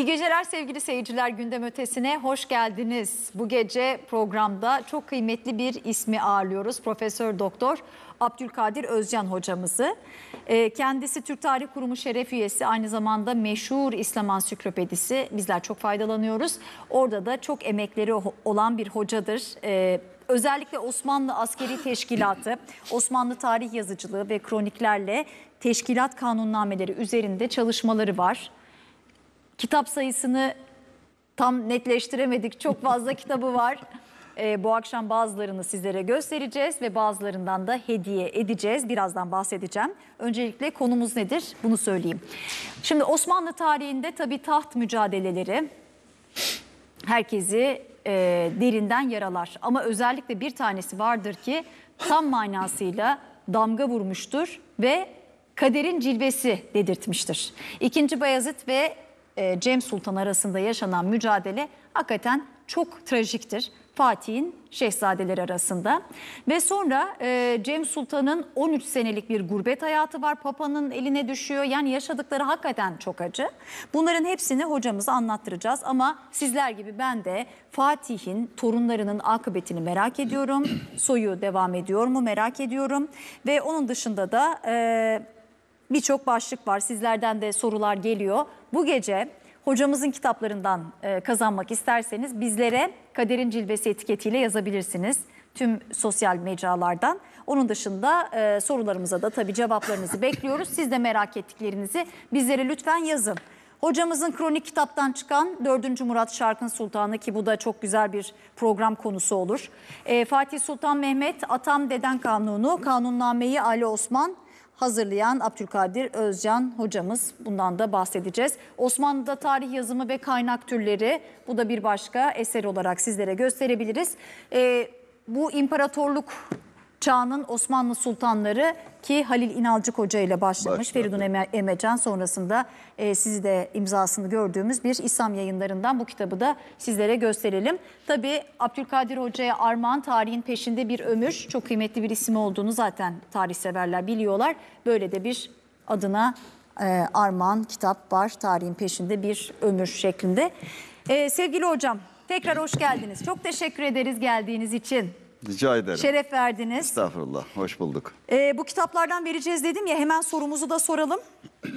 İyi geceler sevgili seyirciler. Gündem ötesine hoş geldiniz. Bu gece programda çok kıymetli bir ismi ağırlıyoruz. Profesör Doktor Abdülkadir Özcan hocamızı. Ee, kendisi Türk Tarih Kurumu şeref üyesi, aynı zamanda meşhur İslam ansiklopedisi. Bizler çok faydalanıyoruz. Orada da çok emekleri olan bir hocadır ee, özellikle Osmanlı Askeri Teşkilatı, Osmanlı tarih yazıcılığı ve kroniklerle teşkilat kanunnameleri üzerinde çalışmaları var. Kitap sayısını tam netleştiremedik. Çok fazla kitabı var. Ee, bu akşam bazılarını sizlere göstereceğiz ve bazılarından da hediye edeceğiz. Birazdan bahsedeceğim. Öncelikle konumuz nedir? Bunu söyleyeyim. Şimdi Osmanlı tarihinde tabii taht mücadeleleri herkesi e, derinden yaralar. Ama özellikle bir tanesi vardır ki tam manasıyla damga vurmuştur ve kaderin cilvesi dedirtmiştir. İkinci Bayezid ve e, Cem Sultan arasında yaşanan mücadele hakikaten çok trajiktir. Fatih'in şehzadeleri arasında. Ve sonra e, Cem Sultan'ın 13 senelik bir gurbet hayatı var. Papa'nın eline düşüyor. Yani yaşadıkları hakikaten çok acı. Bunların hepsini hocamız anlattıracağız. Ama sizler gibi ben de Fatih'in torunlarının akıbetini merak ediyorum. Soyu devam ediyor mu merak ediyorum. Ve onun dışında da... E, Birçok başlık var. Sizlerden de sorular geliyor bu gece hocamızın kitaplarından e, kazanmak isterseniz bizlere Kaderin Cilvesi etiketiyle yazabilirsiniz tüm sosyal mecralardan. Onun dışında e, sorularımıza da tabii cevaplarınızı bekliyoruz. Siz de merak ettiklerinizi bizlere lütfen yazın. Hocamızın kronik kitaptan çıkan 4. Murat Şarkın Sultanı ki bu da çok güzel bir program konusu olur. E, Fatih Sultan Mehmet Atam Deden Kanunu, Kanunnameyi Ali Osman hazırlayan Abdülkadir Özcan hocamız. Bundan da bahsedeceğiz. Osmanlı'da tarih yazımı ve kaynak türleri bu da bir başka eser olarak sizlere gösterebiliriz. Ee, bu imparatorluk çağının Osmanlı sultanları ki Halil İnalcık Hoca ile başlamış. Başladı. Feridun Emecan sonrasında e, sizi de imzasını gördüğümüz bir İslam yayınlarından bu kitabı da sizlere gösterelim. Tabii Abdülkadir Hoca'ya armağan tarihin peşinde bir ömür. Çok kıymetli bir isim olduğunu zaten tarihseverler biliyorlar. Böyle de bir adına e, armağan kitap var. Tarihin peşinde bir ömür şeklinde. E, sevgili hocam tekrar hoş geldiniz. Çok teşekkür ederiz geldiğiniz için. Rica ederim. Şeref verdiniz. Estağfurullah. Hoş bulduk. Ee, bu kitaplardan vereceğiz dedim ya hemen sorumuzu da soralım.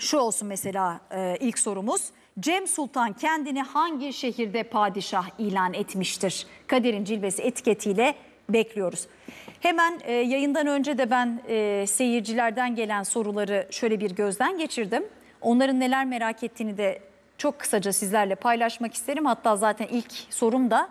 Şu olsun mesela e, ilk sorumuz. Cem Sultan kendini hangi şehirde padişah ilan etmiştir? Kaderin Cilvesi etiketiyle bekliyoruz. Hemen e, yayından önce de ben e, seyircilerden gelen soruları şöyle bir gözden geçirdim. Onların neler merak ettiğini de çok kısaca sizlerle paylaşmak isterim. Hatta zaten ilk sorum da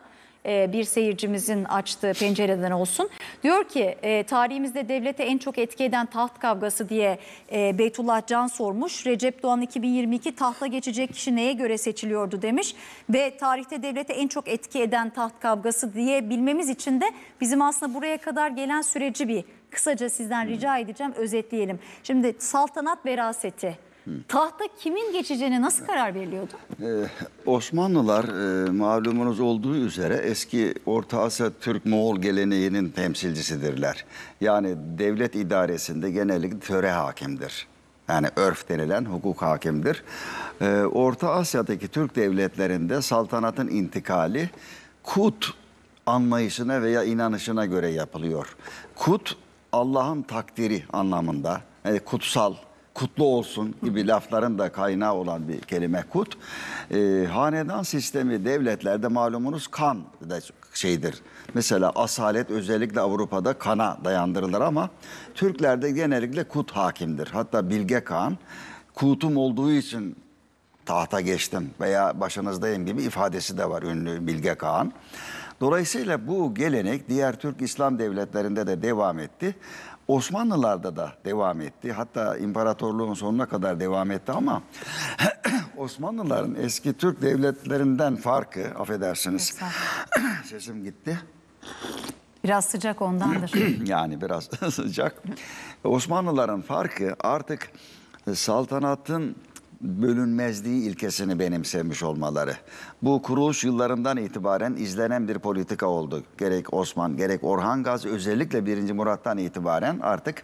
e, bir seyircimizin açtığı pencereden olsun. Diyor ki e, tarihimizde devlete en çok etki eden taht kavgası diye e, Beytullah Can sormuş. Recep Doğan 2022 tahta geçecek kişi neye göre seçiliyordu demiş. Ve tarihte devlete en çok etki eden taht kavgası diye bilmemiz için de bizim aslında buraya kadar gelen süreci bir kısaca sizden rica edeceğim özetleyelim. Şimdi saltanat veraseti Tahta kimin geçeceğine nasıl karar veriliyordu? Ee, Osmanlılar e, malumunuz olduğu üzere eski Orta Asya Türk-Moğol geleneğinin temsilcisidirler. Yani devlet idaresinde genellikle töre hakimdir. Yani örf denilen hukuk hakimdir. Ee, Orta Asya'daki Türk devletlerinde saltanatın intikali kut anlayışına veya inanışına göre yapılıyor. Kut Allah'ın takdiri anlamında, yani e, kutsal kutlu olsun gibi lafların da kaynağı olan bir kelime kut. E, hanedan sistemi devletlerde malumunuz kan da şeydir. Mesela asalet özellikle Avrupa'da kana dayandırılır ama Türklerde genellikle kut hakimdir. Hatta Bilge Kağan kutum olduğu için tahta geçtim veya başınızdayım gibi ifadesi de var ünlü Bilge Kağan. Dolayısıyla bu gelenek diğer Türk İslam devletlerinde de devam etti. Osmanlılarda da devam etti. Hatta imparatorluğun sonuna kadar devam etti ama Osmanlıların eski Türk devletlerinden farkı affedersiniz. Sesim gitti. Biraz sıcak ondandır. yani biraz sıcak. Osmanlıların farkı artık saltanatın bölünmezliği ilkesini benimsemiş olmaları. Bu kuruluş yıllarından itibaren izlenen bir politika oldu. Gerek Osman gerek Orhan Gazi özellikle 1. Murat'tan itibaren artık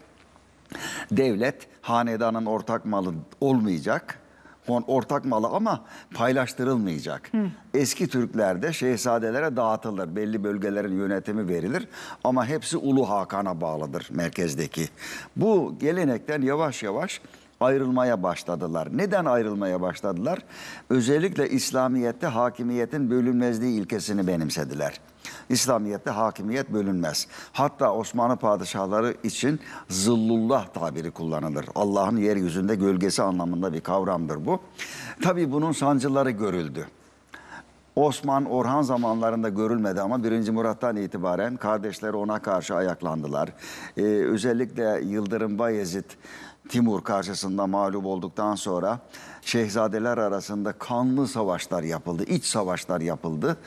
devlet hanedanın ortak malı olmayacak ortak malı ama paylaştırılmayacak. Hı. Eski Türklerde şehzadelere dağıtılır. Belli bölgelerin yönetimi verilir ama hepsi Ulu Hakan'a bağlıdır merkezdeki. Bu gelenekten yavaş yavaş ayrılmaya başladılar. Neden ayrılmaya başladılar? Özellikle İslamiyet'te hakimiyetin bölünmezliği ilkesini benimsediler. İslamiyet'te hakimiyet bölünmez. Hatta Osmanlı padişahları için zillullah tabiri kullanılır. Allah'ın yeryüzünde gölgesi anlamında bir kavramdır bu. Tabii bunun sancıları görüldü. Osman Orhan zamanlarında görülmedi ama 1. Murat'tan itibaren kardeşleri ona karşı ayaklandılar. Ee, özellikle Yıldırım Bayezid Timur karşısında mağlup olduktan sonra şehzadeler arasında kanlı savaşlar yapıldı, iç savaşlar yapıldı.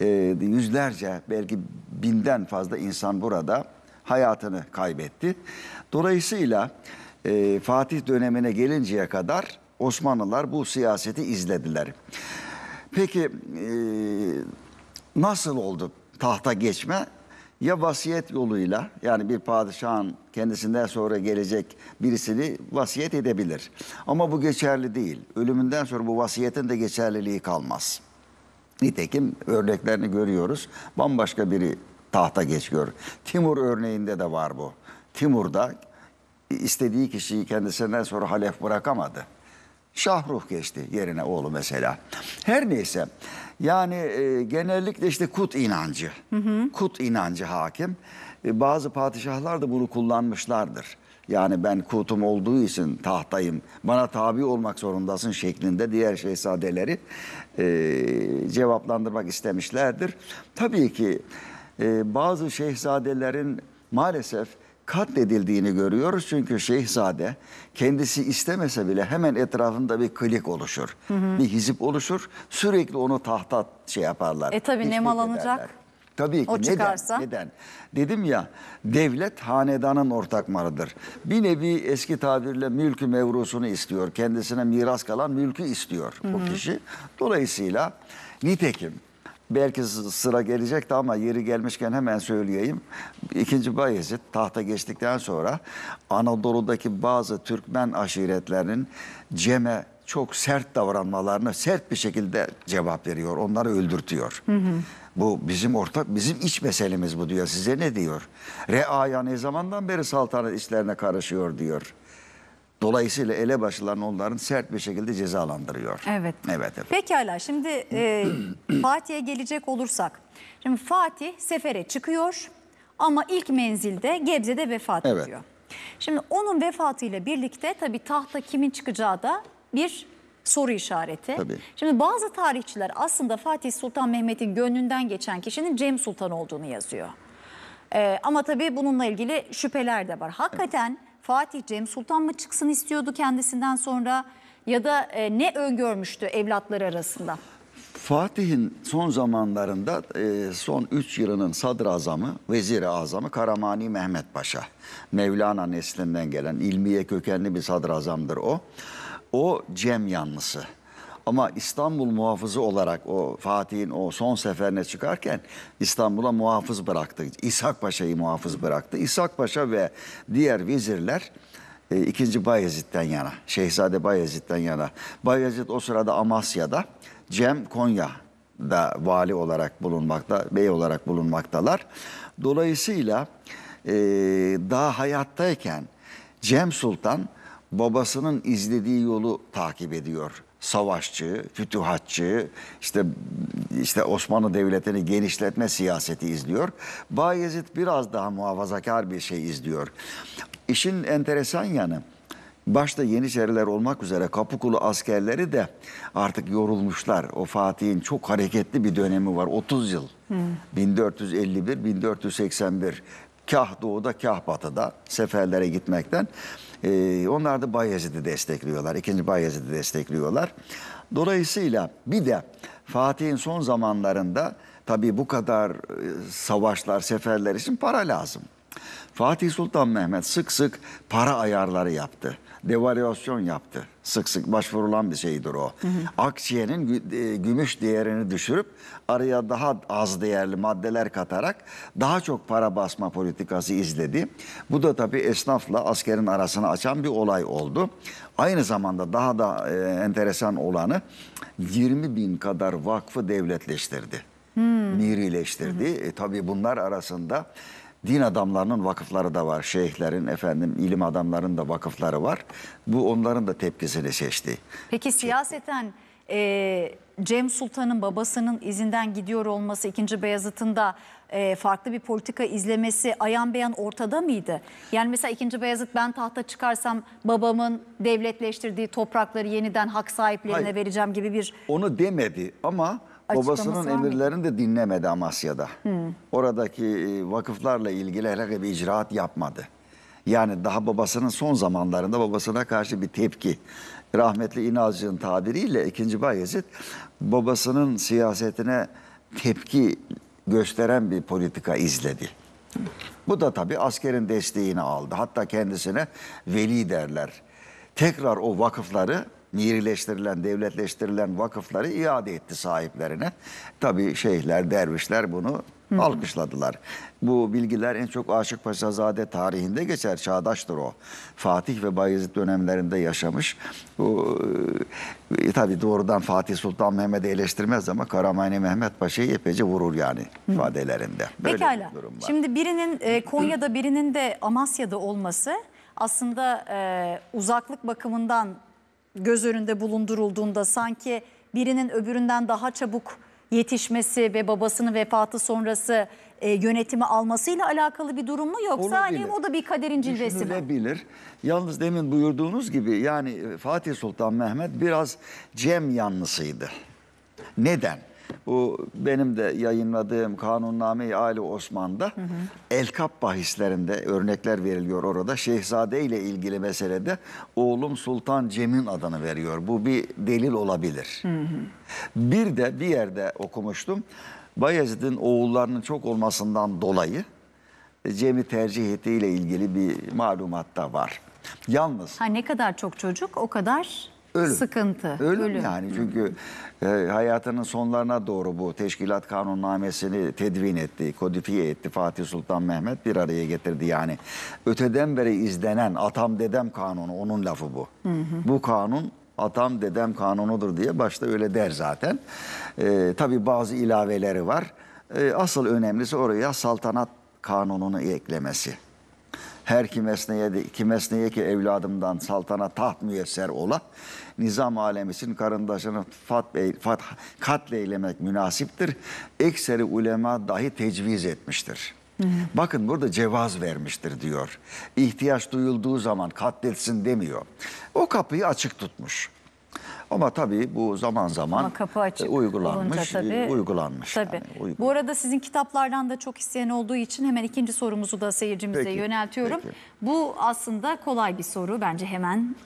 E, yüzlerce belki binden fazla insan burada hayatını kaybetti. Dolayısıyla e, Fatih dönemine gelinceye kadar Osmanlılar bu siyaseti izlediler. Peki e, nasıl oldu tahta geçme? ya vasiyet yoluyla yani bir padişahın kendisinden sonra gelecek birisini vasiyet edebilir. Ama bu geçerli değil. Ölümünden sonra bu vasiyetin de geçerliliği kalmaz. Nitekim örneklerini görüyoruz. Bambaşka biri tahta geçiyor. Timur örneğinde de var bu. Timur da istediği kişiyi kendisinden sonra halef bırakamadı. Şahruh geçti yerine oğlu mesela. Her neyse yani e, genellikle işte kut inancı, hı hı. kut inancı hakim. E, bazı padişahlar da bunu kullanmışlardır. Yani ben kutum olduğu için tahtayım, bana tabi olmak zorundasın şeklinde diğer şehzadeleri e, cevaplandırmak istemişlerdir. Tabii ki e, bazı şehzadelerin maalesef katledildiğini görüyoruz. Çünkü Şehzade kendisi istemese bile hemen etrafında bir klik oluşur. Hı hı. Bir hizip oluşur. Sürekli onu tahta şey yaparlar. E tabi nemalanacak. Ederler. Tabii ki. O çıkarsa. Neden? Neden? Dedim ya devlet hanedanın ortak malıdır. Bir nevi eski tabirle mülkü mevrusunu istiyor. Kendisine miras kalan mülkü istiyor Hı -hı. bu kişi. Dolayısıyla nitekim Belki sıra gelecekti ama yeri gelmişken hemen söyleyeyim. İkinci Bayezid tahta geçtikten sonra Anadolu'daki bazı Türkmen aşiretlerinin Cem'e çok sert davranmalarını sert bir şekilde cevap veriyor. Onları öldürtüyor. Hı hı. Bu bizim ortak, bizim iç meselemiz bu diyor. Size ne diyor? Reaya ne zamandan beri saltanat işlerine karışıyor diyor. Dolayısıyla elebaşıların onların sert bir şekilde cezalandırıyor. Evet. Evet. evet. Pekala şimdi e, Fatih'e gelecek olursak. Şimdi Fatih sefere çıkıyor ama ilk menzilde Gebze'de vefat evet. ediyor. Şimdi onun vefatıyla birlikte tabii tahta kimin çıkacağı da bir soru işareti. Tabii. Şimdi bazı tarihçiler aslında Fatih Sultan Mehmet'in gönlünden geçen kişinin Cem Sultan olduğunu yazıyor. Ee, ama tabii bununla ilgili şüpheler de var. Hakikaten... Evet Fatih Cem Sultan mı çıksın istiyordu kendisinden sonra ya da e, ne öngörmüştü evlatlar arasında? Fatih'in son zamanlarında e, son 3 yılının sadrazamı, veziri azamı Karamani Mehmet Paşa. Mevlana neslinden gelen ilmiye kökenli bir sadrazamdır o. O Cem yanlısı. Ama İstanbul muhafızı olarak o Fatih'in o son seferine çıkarken İstanbul'a muhafız bıraktı. İshak Paşa'yı muhafız bıraktı. İshak Paşa ve diğer vezirler e, 2. Bayezid'den yana, Şehzade Bayezid'den yana. Bayezid o sırada Amasya'da, Cem Konya'da vali olarak bulunmakta, bey olarak bulunmaktalar. Dolayısıyla e, daha hayattayken Cem Sultan babasının izlediği yolu takip ediyor savaşçı, fütühatçı, işte işte Osmanlı Devleti'ni genişletme siyaseti izliyor. Bayezid biraz daha muhafazakar bir şey izliyor. İşin enteresan yanı başta Yeniçeriler olmak üzere Kapıkulu askerleri de artık yorulmuşlar. O Fatih'in çok hareketli bir dönemi var. 30 yıl. Hmm. 1451-1481 kah doğuda kah batıda seferlere gitmekten. Ee, onlar da Bayezid'i destekliyorlar. İkinci Bayezid'i destekliyorlar. Dolayısıyla bir de Fatih'in son zamanlarında tabii bu kadar e, savaşlar, seferler için para lazım. Fatih Sultan Mehmet sık sık para ayarları yaptı. Devalüasyon yaptı. Sık sık başvurulan bir şeydir o. Hı hı. Aksiyenin e, gümüş değerini düşürüp araya daha az değerli maddeler katarak daha çok para basma politikası izledi. Bu da tabii esnafla askerin arasını açan bir olay oldu. Aynı zamanda daha da e, enteresan olanı 20 bin kadar vakfı devletleştirdi. Hmm. Mirileştirdi. Hı hı. E, tabii bunlar arasında din adamlarının vakıfları da var. Şeyhlerin, efendim ilim adamlarının da vakıfları var. Bu onların da tepkisini seçti. Peki şey- siyaseten e, Cem Sultan'ın babasının izinden gidiyor olması, 2. Beyazıt'ın da e, farklı bir politika izlemesi ayan beyan ortada mıydı? Yani mesela 2. Beyazıt ben tahta çıkarsam babamın devletleştirdiği toprakları yeniden hak sahiplerine Hayır, vereceğim gibi bir... Onu demedi ama Babasının emirlerini de dinlemedi Amasya'da. Hmm. Oradaki e, vakıflarla ilgili herhangi bir icraat yapmadı. Yani daha babasının son zamanlarında babasına karşı bir tepki. Rahmetli İnazcı'nın tabiriyle 2. Bayezid babasının siyasetine tepki gösteren bir politika izledi. Bu da tabii askerin desteğini aldı. Hatta kendisine veli derler. Tekrar o vakıfları mihirleştirilen, devletleştirilen vakıfları iade etti sahiplerine. Tabii şeyhler, dervişler bunu Hı. alkışladılar. Bu bilgiler en çok Aşık Paşazade tarihinde geçer. Çağdaştır o. Fatih ve Bayezid dönemlerinde yaşamış. Bu, e, tabii doğrudan Fatih Sultan Mehmet'i eleştirmez ama Karamayne Mehmet Paşa'yı epeyce vurur yani Hı. ifadelerinde. Böyle Pekala. Bir durum var. Şimdi birinin e, Konya'da birinin de Amasya'da olması aslında e, uzaklık bakımından göz önünde bulundurulduğunda sanki birinin öbüründen daha çabuk yetişmesi ve babasının vefatı sonrası e, yönetimi almasıyla alakalı bir durum mu yoksa hani o da bir kaderin cilvesi mi? Düşünülebilir. Yalnız demin buyurduğunuz gibi yani Fatih Sultan Mehmet biraz Cem yanlısıydı. Neden? Bu benim de yayınladığım Kanunname-i Ali Osman'da hı hı. elkap bahislerinde örnekler veriliyor orada. Şehzade ile ilgili meselede oğlum Sultan Cem'in adını veriyor. Bu bir delil olabilir. Hı hı. Bir de bir yerde okumuştum. Bayezid'in oğullarının çok olmasından dolayı Cem'i tercih ettiği ile ilgili bir malumat da var. Yalnız... Ha, ne kadar çok çocuk o kadar ölüm. Sıkıntı. Ölüm, ölüm. yani çünkü e, hayatının sonlarına doğru bu teşkilat kanunnamesini tedvin etti, kodifiye etti Fatih Sultan Mehmet bir araya getirdi yani. Öteden beri izlenen atam dedem kanunu onun lafı bu. Hı hı. Bu kanun atam dedem kanunudur diye başta öyle der zaten. E, tabii bazı ilaveleri var. E, asıl önemlisi oraya saltanat kanununu eklemesi. Her kim esneye de esneye ki evladımdan saltana taht müyesser ola. Nizam alemisin karındaşını fat, fat, katleylemek münasiptir. Ekseri ulema dahi tecviz etmiştir. Bakın burada cevaz vermiştir diyor. İhtiyaç duyulduğu zaman katletsin demiyor. O kapıyı açık tutmuş. Ama tabii bu zaman zaman kapı e, açık uygulanmış. olunca e, tabii- uygulanmış Tabii. yani, uygulanmış. Bu arada sizin kitaplardan da çok isteyen olduğu için hemen ikinci sorumuzu da seyircimize Peki, yöneltiyorum. peki. Bu aslında kolay bir soru bence hemen.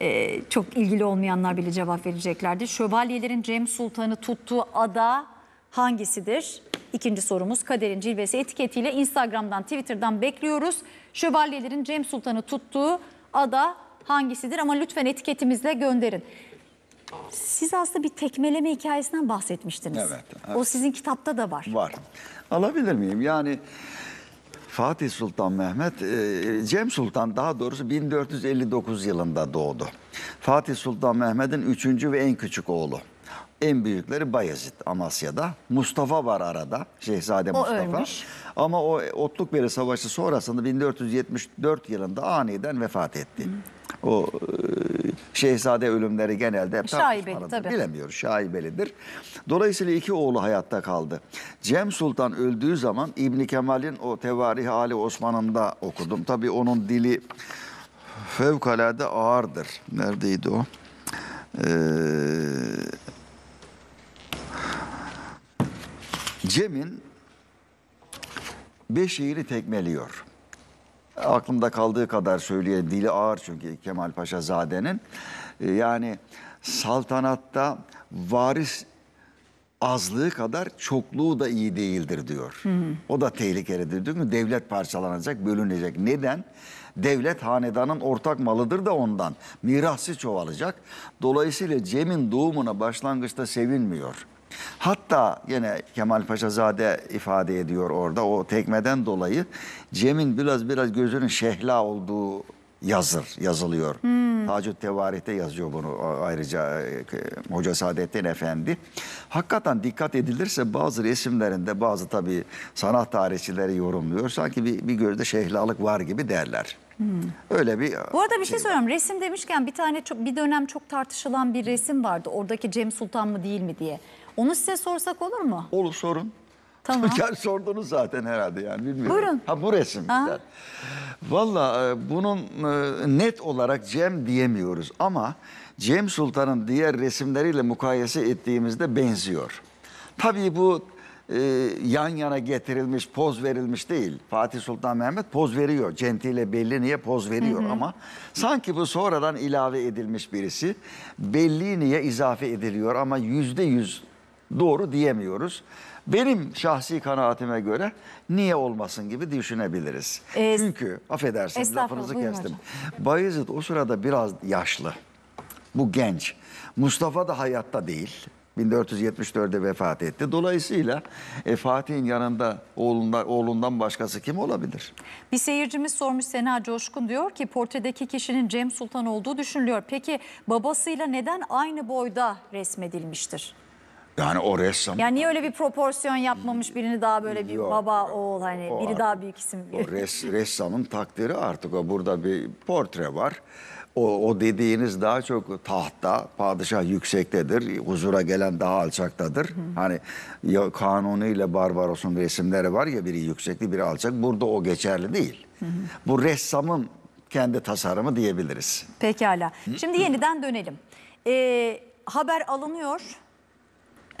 e, çok ilgili olmayanlar bile cevap vereceklerdi Şövalyelerin Cem Sultan'ı tuttuğu ada hangisidir? İkinci sorumuz Kader'in cilvesi etiketiyle Instagram'dan, Twitter'dan bekliyoruz. Şövalyelerin Cem Sultan'ı tuttuğu ada hangisidir? Ama lütfen etiketimizle gönderin. Siz aslında bir tekmeleme hikayesinden bahsetmiştiniz. Evet, evet. O sizin kitapta da var. Var. Alabilir miyim? Yani Fatih Sultan Mehmet, e, Cem Sultan daha doğrusu 1459 yılında doğdu. Fatih Sultan Mehmet'in üçüncü ve en küçük oğlu. En büyükleri Bayezid Amasya'da. Mustafa var arada. Şehzade o Mustafa. Ölmüş. Ama o otluk Otlukbeli Savaşı sonrasında 1474 yılında aniden vefat etti. Hı. O e, şehzade ölümleri genelde hep Şaibeli, tabii. Bilemiyoruz şaibelidir. Dolayısıyla iki oğlu hayatta kaldı. Cem Sultan öldüğü zaman İbn Kemal'in o Tevarih Ali Osman'ında okudum. Tabii onun dili fevkalade ağırdır. Neredeydi o? Eee Cem'in Beşiğir'i tekmeliyor. Aklımda kaldığı kadar söyleye dili ağır çünkü Kemal Paşa Zade'nin. Ee, yani saltanatta varis azlığı kadar çokluğu da iyi değildir diyor. Hı hı. O da tehlikelidir değil mi? Devlet parçalanacak, bölünecek. Neden? Devlet hanedanın ortak malıdır da ondan. Mirası çoğalacak. Dolayısıyla Cem'in doğumuna başlangıçta sevinmiyor. Hatta yine Kemal Paşazade ifade ediyor orada o tekmeden dolayı Cem'in biraz biraz gözünün şehla olduğu yazır, yazılıyor. Hmm. Tacut Tevarih'te yazıyor bunu ayrıca e, Hoca Saadettin Efendi. Hakikaten dikkat edilirse bazı resimlerinde bazı tabii sanat tarihçileri yorumluyor. Sanki bir, bir gözde şehlalık var gibi derler. Hmm. Öyle bir Bu arada bir şey, şey soruyorum. Resim demişken bir tane çok, bir dönem çok tartışılan bir resim vardı. Oradaki Cem Sultan mı değil mi diye. Onu size sorsak olur mu? Olur sorun. Tamam. Gerçi sordunuz zaten herhalde yani bilmiyorum. Buyurun. Ha bu resim. Valla e, bunun e, net olarak Cem diyemiyoruz ama Cem Sultan'ın diğer resimleriyle mukayese ettiğimizde benziyor. Tabii bu e, yan yana getirilmiş, poz verilmiş değil. Fatih Sultan Mehmet poz veriyor. centiyle belli niye poz veriyor hı hı. ama sanki bu sonradan ilave edilmiş birisi. belli niye izafe ediliyor ama yüzde yüz doğru diyemiyoruz. Benim şahsi kanaatime göre niye olmasın gibi düşünebiliriz. Ee, Çünkü affedersiniz lafınızı kestim. Hocam. Bayezid o sırada biraz yaşlı. Bu genç. Mustafa da hayatta değil. 1474'de vefat etti. Dolayısıyla e, Fatih'in yanında oğlunda, oğlundan başkası kim olabilir? Bir seyircimiz sormuş Sena Coşkun diyor ki portredeki kişinin Cem Sultan olduğu düşünülüyor. Peki babasıyla neden aynı boyda resmedilmiştir? Yani o ressam... Yani niye öyle bir proporsiyon yapmamış birini daha böyle bir Yok, baba, oğul hani o biri daha büyük isim. O res, ressamın takdiri artık o burada bir portre var. O, o dediğiniz daha çok tahta, padişah yüksektedir, huzura gelen daha alçaktadır. Hani ya Kanuni ile Barbaros'un resimleri var ya biri yüksekli biri alçak. Burada o geçerli değil. Bu ressamın kendi tasarımı diyebiliriz. Pekala. Şimdi yeniden dönelim. Ee, haber alınıyor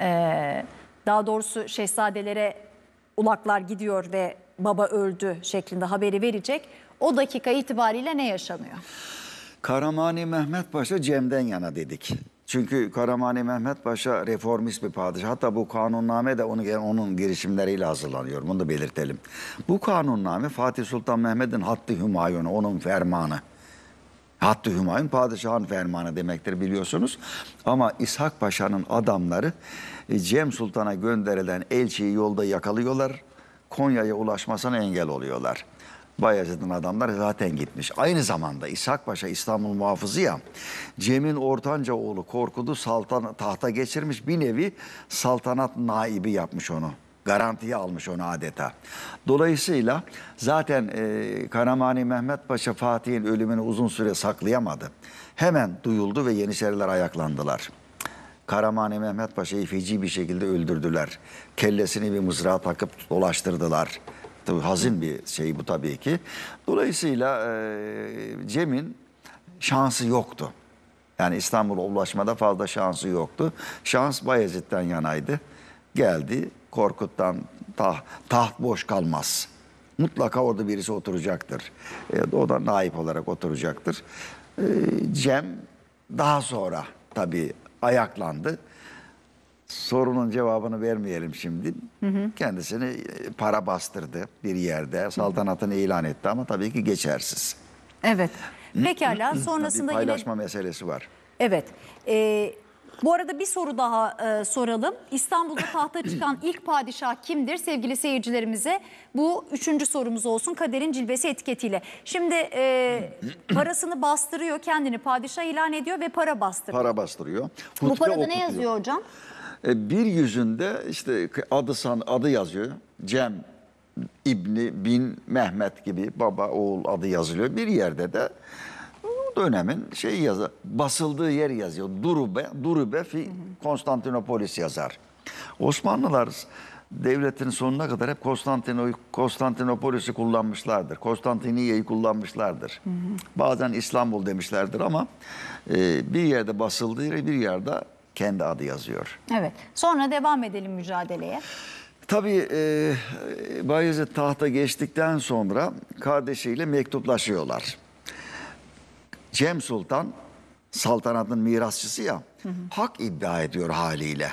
e, daha doğrusu şehzadelere ulaklar gidiyor ve baba öldü şeklinde haberi verecek. O dakika itibariyle ne yaşanıyor? Karamani Mehmet Paşa Cem'den yana dedik. Çünkü Karamani Mehmet Paşa reformist bir padişah. Hatta bu kanunname de onun, onun girişimleriyle hazırlanıyor. Bunu da belirtelim. Bu kanunname Fatih Sultan Mehmet'in hattı hümayunu, onun fermanı. Hattı Hümayun padişahın fermanı demektir biliyorsunuz. Ama İshak Paşa'nın adamları e, Cem Sultan'a gönderilen elçiyi yolda yakalıyorlar. Konya'ya ulaşmasına engel oluyorlar. Bayezid'in adamlar zaten gitmiş. Aynı zamanda İshak Paşa İstanbul muhafızı ya Cem'in ortanca oğlu Korkut'u saltan, tahta geçirmiş bir nevi saltanat naibi yapmış onu. Garantiye almış onu adeta. Dolayısıyla zaten e, Karamani Mehmet Paşa Fatih'in ölümünü uzun süre saklayamadı. Hemen duyuldu ve Yeniçeriler ayaklandılar. Karamani Mehmet Paşa'yı feci bir şekilde öldürdüler. Kellesini bir mızrağa takıp dolaştırdılar. Tabii hazin bir şey bu tabii ki. Dolayısıyla e, Cem'in şansı yoktu. Yani İstanbul'a ulaşmada fazla şansı yoktu. Şans Bayezid'den yanaydı geldi. Korkut'tan taht, taht boş kalmaz. Mutlaka orada birisi oturacaktır. E, o da naip olarak oturacaktır. E, Cem daha sonra tabii ayaklandı. Sorunun cevabını vermeyelim şimdi. Hı hı. Kendisini e, para bastırdı bir yerde. Saltanatını hı hı. ilan etti ama tabii ki geçersiz. Evet. Pekala sonrasında tabii paylaşma meselesi var. Evet. Ee, bu arada bir soru daha e, soralım. İstanbul'da tahta çıkan ilk padişah kimdir? Sevgili seyircilerimize bu üçüncü sorumuz olsun kaderin cilvesi etiketiyle. Şimdi e, parasını bastırıyor kendini padişah ilan ediyor ve para bastırıyor. Para bastırıyor. Hutbe bu parada okutuyor. ne yazıyor hocam? E, bir yüzünde işte adı san adı yazıyor. Cem İbni Bin Mehmet gibi baba oğul adı yazılıyor. Bir yerde de dönemin şey yazar, basıldığı yer yazıyor. Durube, Durube fi Konstantinopolis yazar. Osmanlılar devletin sonuna kadar hep Konstantino, Konstantinopolis'i kullanmışlardır. Konstantiniyye'yi kullanmışlardır. Hı hı. Bazen İstanbul demişlerdir ama e, bir yerde basıldığı bir yerde kendi adı yazıyor. Evet. Sonra devam edelim mücadeleye. Tabii e, Bayezid tahta geçtikten sonra kardeşiyle mektuplaşıyorlar. Cem Sultan saltanatın mirasçısı ya hı hı. hak iddia ediyor haliyle.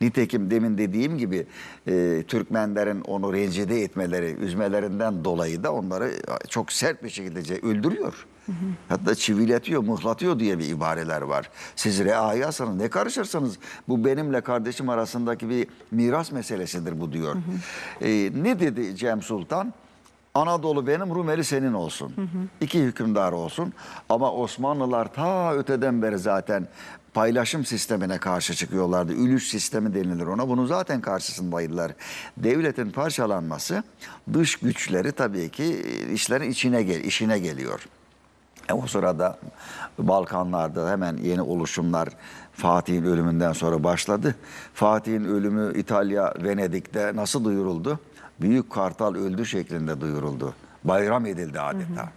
Nitekim demin dediğim gibi e, Türkmenlerin onu rencide etmeleri, üzmelerinden dolayı da onları çok sert bir şekilde öldürüyor. Hı hı. Hatta çiviletiyor, mıhlatıyor diye bir ibareler var. Siz reayasanız ne karışırsanız bu benimle kardeşim arasındaki bir miras meselesidir bu diyor. Hı hı. E, ne dedi Cem Sultan? Anadolu benim, Rumeli senin olsun. Hı hı. İki hükümdar olsun. Ama Osmanlılar ta öteden beri zaten paylaşım sistemine karşı çıkıyorlardı. Ülüş sistemi denilir ona. Bunu zaten karşısındaydılar. Devletin parçalanması dış güçleri tabii ki işlerin içine gel işine geliyor. E o sırada Balkanlarda hemen yeni oluşumlar Fatih'in ölümünden sonra başladı. Fatih'in ölümü İtalya Venedik'te nasıl duyuruldu? Büyük Kartal öldü şeklinde duyuruldu. Bayram edildi adeta. Hı hı.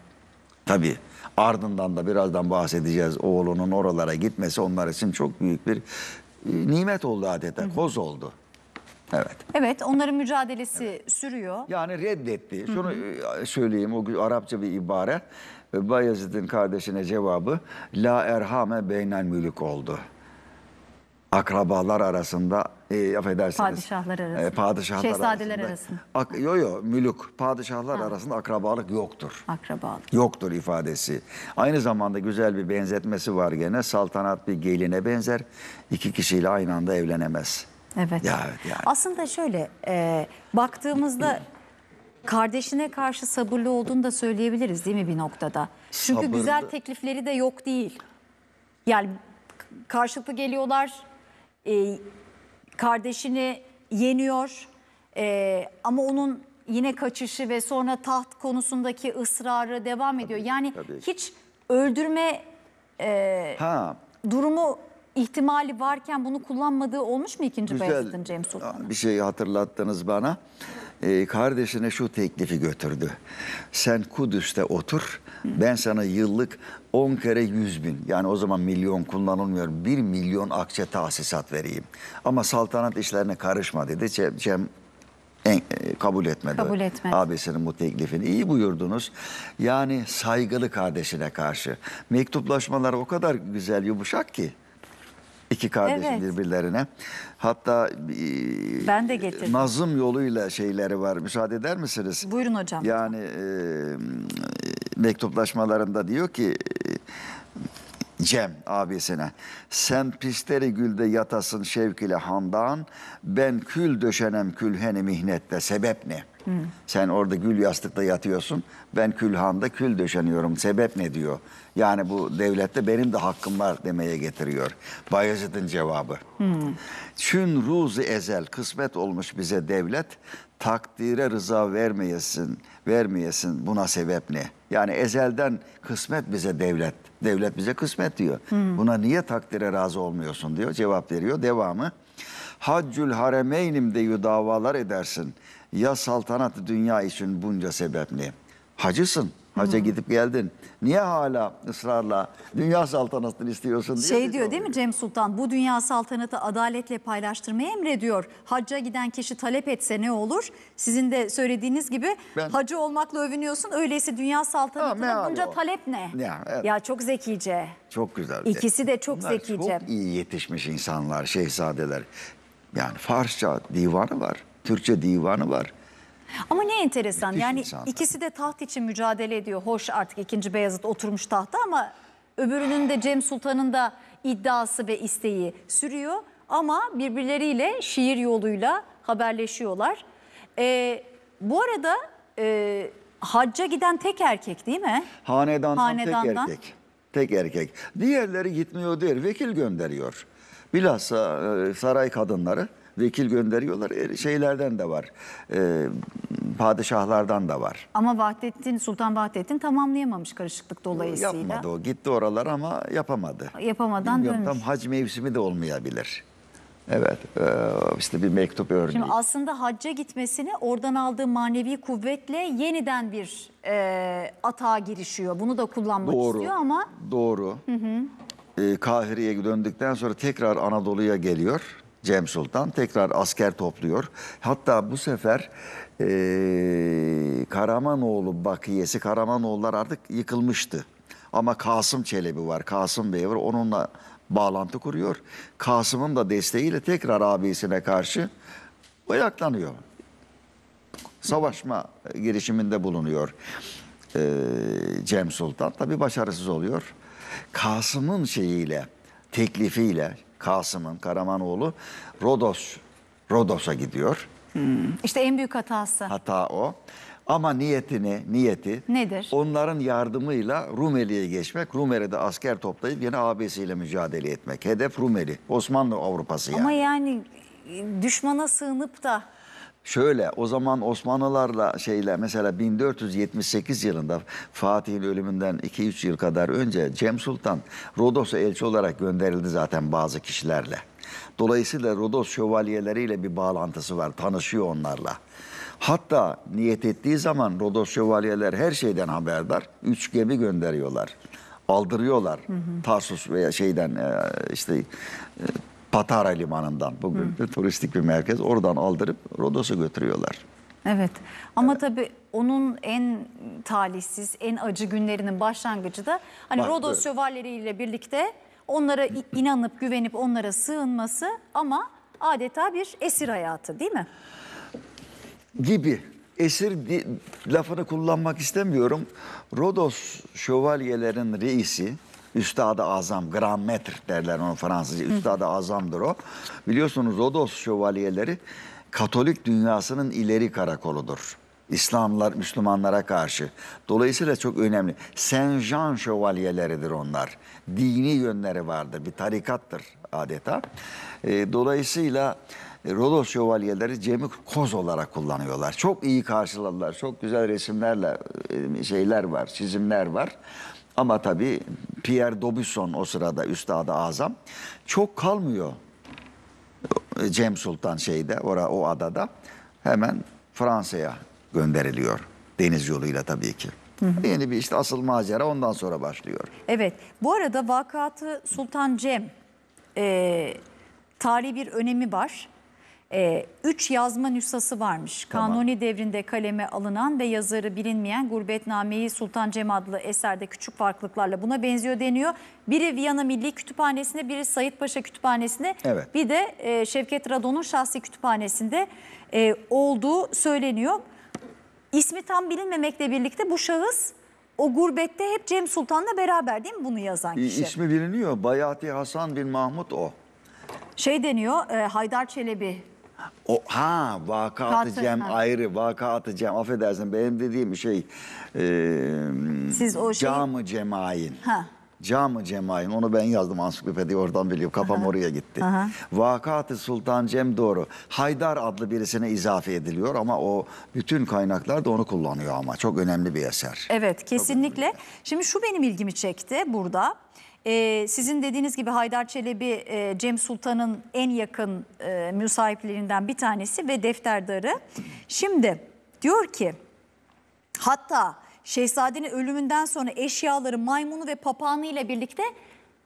Tabii ardından da birazdan bahsedeceğiz oğlunun oralara gitmesi onlar için çok büyük bir e, nimet oldu adeta, hı hı. koz oldu. Evet. Evet, onların mücadelesi evet. sürüyor. Yani reddetti. Şunu hı hı. E, söyleyeyim, o Arapça bir ibare. E, Bayezid'in kardeşine cevabı la erhame beynel mülük oldu. Akrabalar arasında e, affedersiniz. Padişahlar ee, arasında. E, padişahlar Şehzadeler arasında. arasında. yo yok mülük. Padişahlar ha. arasında akrabalık yoktur. Akrabalık. Yoktur ifadesi. Aynı zamanda güzel bir benzetmesi var gene. Saltanat bir geline benzer. İki kişiyle aynı anda evlenemez. Evet. Ya, evet yani. Aslında şöyle e, baktığımızda kardeşine karşı sabırlı olduğunu da söyleyebiliriz değil mi bir noktada? Çünkü sabırlı. güzel teklifleri de yok değil. Yani karşılıklı geliyorlar. E, Kardeşini yeniyor e, ama onun yine kaçışı ve sonra taht konusundaki ısrarı devam ediyor. yani tabii. hiç öldürme e, ha. durumu ihtimali varken bunu kullanmadığı olmuş mu ikinci Güzel, Beyazıt'ın James Sultan'ın? Bir şey hatırlattınız bana e, kardeşine şu teklifi götürdü. Sen Kudüs'te otur, ben sana yıllık 10 kere 100 bin yani o zaman milyon kullanılmıyor 1 milyon akçe tahsisat vereyim. Ama saltanat işlerine karışma dedi. Cem, Cem en, e, kabul etmedi. Kabul etmedi. Abisinin bu teklifini. iyi buyurdunuz. Yani saygılı kardeşine karşı. Mektuplaşmalar o kadar güzel yumuşak ki. İki kardeşin evet. birbirlerine. Hatta e, ben de getirdim. Nazım yoluyla şeyleri var. Müsaade eder misiniz? Buyurun hocam. Yani e, mektuplaşmalarında diyor ki Cem abisine. Sen pisteri gülde yatasın şevk ile handan. Ben kül döşenem külheni mihnette. Sebep ne? Hı. Sen orada gül yastıkta yatıyorsun. Ben külhanda kül döşeniyorum. Sebep ne diyor? Yani bu devlette benim de hakkım var demeye getiriyor. Bayezid'in cevabı. Hı. Çün ruzu ezel kısmet olmuş bize devlet. Takdire rıza vermeyesin, vermeyesin. Buna sebep ne? Yani ezelden kısmet bize devlet. Devlet bize kısmet diyor. Hmm. Buna niye takdire razı olmuyorsun diyor. Cevap veriyor. Devamı. Haccül haremeynim de davalar edersin. Ya saltanat dünya için bunca sebep ne? Hacısın. Hacca gidip geldin. Niye hala ısrarla dünya saltanatını istiyorsun diye. Şey diyor değil mi Cem Sultan? Bu dünya saltanatı adaletle paylaştırmayı emrediyor. Hacca giden kişi talep etse ne olur? Sizin de söylediğiniz gibi Ben- hacı olmakla övünüyorsun. Öyleyse dünya saltanatına bunca o. talep ne? Ya, evet. ya çok zekice. Çok güzel. İkisi de çok Bunlar zekice. Çok iyi yetişmiş insanlar, şehzadeler. Yani Farsça divanı var, Türkçe divanı var. Ama ne enteresan Müthiş yani insanlar. ikisi de taht için mücadele ediyor. Hoş artık ikinci Beyazıt oturmuş tahta ama öbürünün de Cem Sultan'ın da iddiası ve isteği sürüyor. Ama birbirleriyle şiir yoluyla haberleşiyorlar. Ee, bu arada e, hacca giden tek erkek değil mi? Hanedandan, tek erkek. Tek erkek. Diğerleri gitmiyor değil, vekil gönderiyor. Bilhassa e, saray kadınları vekil gönderiyorlar. E, şeylerden de var. E, padişahlardan da var. Ama Vahdettin, Sultan Vahdettin tamamlayamamış karışıklık dolayısıyla. Yapmadı o. Gitti oralar ama yapamadı. Yapamadan Bilmiyorum, dönmüş. Tam hac mevsimi de olmayabilir. Evet, e, işte bir mektup örneği. Şimdi aslında hacca gitmesini oradan aldığı manevi kuvvetle yeniden bir e, atağa girişiyor. Bunu da kullanmak doğru, istiyor ama... Doğru, doğru. E, Kahire'ye döndükten sonra tekrar Anadolu'ya geliyor. Cem Sultan tekrar asker topluyor. Hatta bu sefer e, Karamanoğlu bakiyesi, Karamanoğullar artık yıkılmıştı. Ama Kasım Çelebi var, Kasım Bey var. Onunla bağlantı kuruyor. Kasım'ın da desteğiyle tekrar abisine karşı ayaklanıyor. Savaşma girişiminde bulunuyor e, Cem Sultan. Tabii başarısız oluyor. Kasım'ın şeyiyle, teklifiyle Kasım'ın Karamanoğlu Rodos Rodos'a gidiyor. Hmm. İşte en büyük hatası. Hata o. Ama niyetini, niyeti nedir? Onların yardımıyla Rumeli'ye geçmek, Rumeli'de asker toplayıp yine abisiyle mücadele etmek. Hedef Rumeli, Osmanlı Avrupası yani. Ama yani e, düşmana sığınıp da Şöyle o zaman Osmanlılarla şeyle mesela 1478 yılında Fatih'in ölümünden 2-3 yıl kadar önce Cem Sultan Rodos'a elçi olarak gönderildi zaten bazı kişilerle. Dolayısıyla Rodos şövalyeleriyle bir bağlantısı var. Tanışıyor onlarla. Hatta niyet ettiği zaman Rodos şövalyeler her şeyden haberdar. Üç gemi gönderiyorlar. Aldırıyorlar. Hı hı. Tarsus veya şeyden e, işte e, Patara Limanı'ndan bugün de turistik bir merkez. Oradan aldırıp Rodos'a götürüyorlar. Evet ama evet. tabii onun en talihsiz, en acı günlerinin başlangıcı da hani Bak, Rodos şövalyeleriyle birlikte onlara inanıp güvenip onlara sığınması ama adeta bir esir hayatı değil mi? Gibi. Esir lafını kullanmak istemiyorum. Rodos şövalyelerin reisi Üstad-ı Azam, Grand Maître derler onu Fransızca. Üstad-ı Azam'dır o. Biliyorsunuz Rodos şövalyeleri Katolik dünyasının ileri karakoludur. İslamlar, Müslümanlara karşı. Dolayısıyla çok önemli. Saint Jean şövalyeleridir onlar. Dini yönleri vardır. Bir tarikattır adeta. Ee, dolayısıyla Rodos şövalyeleri Cem'i koz olarak kullanıyorlar. Çok iyi karşıladılar. Çok güzel resimlerle e, şeyler var, çizimler var. Ama tabii Pierre Dobisson o sırada Üstad-ı Azam çok kalmıyor Cem Sultan şeyde ora, o adada hemen Fransa'ya gönderiliyor deniz yoluyla tabii ki. Hı hı. Yeni bir işte asıl macera ondan sonra başlıyor. Evet bu arada vakatı Sultan Cem e, tarihi bir önemi var. E, üç yazma nüshası varmış. Tamam. Kanuni devrinde kaleme alınan ve yazarı bilinmeyen Gurbetnameyi Sultan Cem adlı eserde küçük farklılıklarla buna benziyor deniyor. Biri Viyana Milli Kütüphanesi'nde, biri Sayit Paşa Kütüphanesi'nde, evet. bir de e, Şevket Radon'un şahsi kütüphanesinde e, olduğu söyleniyor. İsmi tam bilinmemekle birlikte bu şahıs o gurbette hep Cem Sultan'la beraber değil mi bunu yazan kişi? İsmi biliniyor. Bayati Hasan bin Mahmut o. Şey deniyor, e, Haydar Çelebi o, ha vaka atacağım ha. ayrı vaka atacağım affedersin benim dediğim şey e, Siz o şey... camı cemain. Ha. Camı Cemaim onu ben yazdım ansiklopediyi oradan biliyorum kafam Aha. oraya gitti. Aha. Vakatı Sultan Cem doğru. Haydar adlı birisine izafe ediliyor ama o bütün kaynaklar da onu kullanıyor ama çok önemli bir eser. Evet kesinlikle. Şimdi şu benim ilgimi çekti burada. Ee, sizin dediğiniz gibi Haydar Çelebi e, Cem Sultan'ın en yakın e, müsahiplerinden bir tanesi ve defterdarı. Şimdi diyor ki hatta şehzadenin ölümünden sonra eşyaları maymunu ve papağanı ile birlikte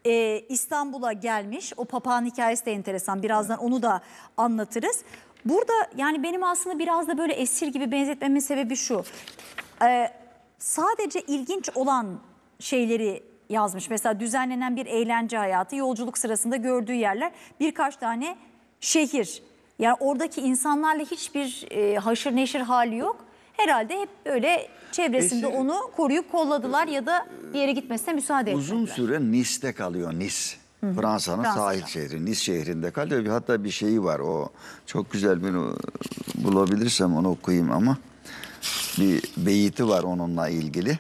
e, İstanbul'a gelmiş. O papağan hikayesi de enteresan birazdan onu da anlatırız. Burada yani benim aslında biraz da böyle esir gibi benzetmemin sebebi şu. E, sadece ilginç olan şeyleri yazmış. Mesela düzenlenen bir eğlence hayatı, yolculuk sırasında gördüğü yerler birkaç tane şehir. Yani oradaki insanlarla hiçbir e, haşır neşir hali yok. Herhalde hep böyle çevresinde Eşi, onu koruyup kolladılar ya da bir yere gitmesine müsaade ettiler. Uzun süre Nice'de kalıyor Nice. Fransa'nın Fransa. sahil şehri, Nice şehrinde kalıyor. Hatta bir şeyi var o. Çok güzel bir e, bulabilirsem onu okuyayım ama. Bir beyiti var onunla ilgili.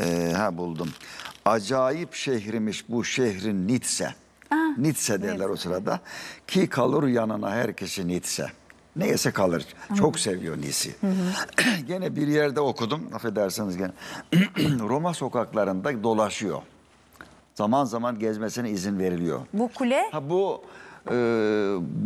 Ee, ha buldum acayip şehrimiş bu şehrin Nitse. Ah, Nitse derler o sırada. Ki kalır yanına herkesi Nitse. Neyse kalır. Çok seviyor Nisi. gene bir yerde okudum. Affedersiniz gene. Roma sokaklarında dolaşıyor. Zaman zaman gezmesine izin veriliyor. Bu kule Ha bu e,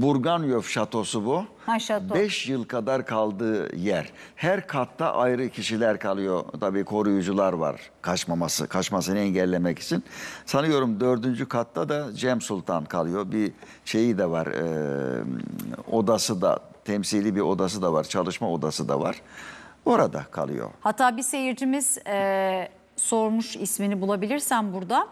Burganyov şatosu bu. Ha, şato. Beş yıl kadar kaldığı yer. Her katta ayrı kişiler kalıyor. Tabii koruyucular var kaçmaması, kaçmasını engellemek için. Sanıyorum dördüncü katta da Cem Sultan kalıyor. Bir şeyi de var, e, odası da, temsili bir odası da var, çalışma odası da var. Orada kalıyor. Hatta bir seyircimiz e, sormuş ismini bulabilirsem burada.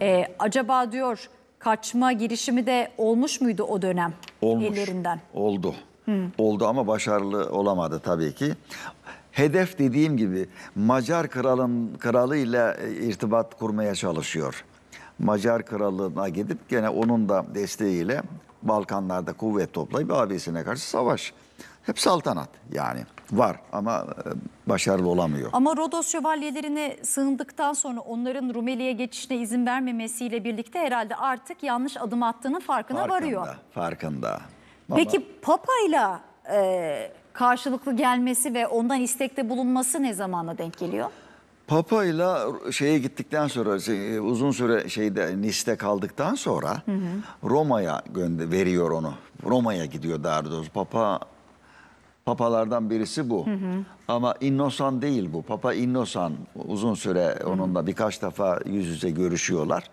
E, acaba diyor kaçma girişimi de olmuş muydu o dönem Olmuş, ellerinden? Oldu. Hı. Oldu ama başarılı olamadı tabii ki. Hedef dediğim gibi Macar kralın kralı ile irtibat kurmaya çalışıyor. Macar krallığına gidip gene onun da desteğiyle Balkanlarda kuvvet toplayıp abisine karşı savaş. Hep saltanat yani var ama e, başarılı olamıyor. Ama Rodos şövalyelerine sığındıktan sonra onların Rumeli'ye geçişine izin vermemesiyle birlikte herhalde artık yanlış adım attığının farkına farkında, varıyor. Farkında. Farkında. Peki Papa'yla e, karşılıklı gelmesi ve ondan istekte bulunması ne zamana denk geliyor? Papa ile şeye gittikten sonra şey, e, uzun süre şeyde Nis'te kaldıktan sonra Roma'ya veriyor onu. Roma'ya gidiyor daha doğrusu. Papa papalardan birisi bu. Hı hı. Ama Innosan değil bu. Papa Innosan uzun süre onunla birkaç defa yüz yüze görüşüyorlar.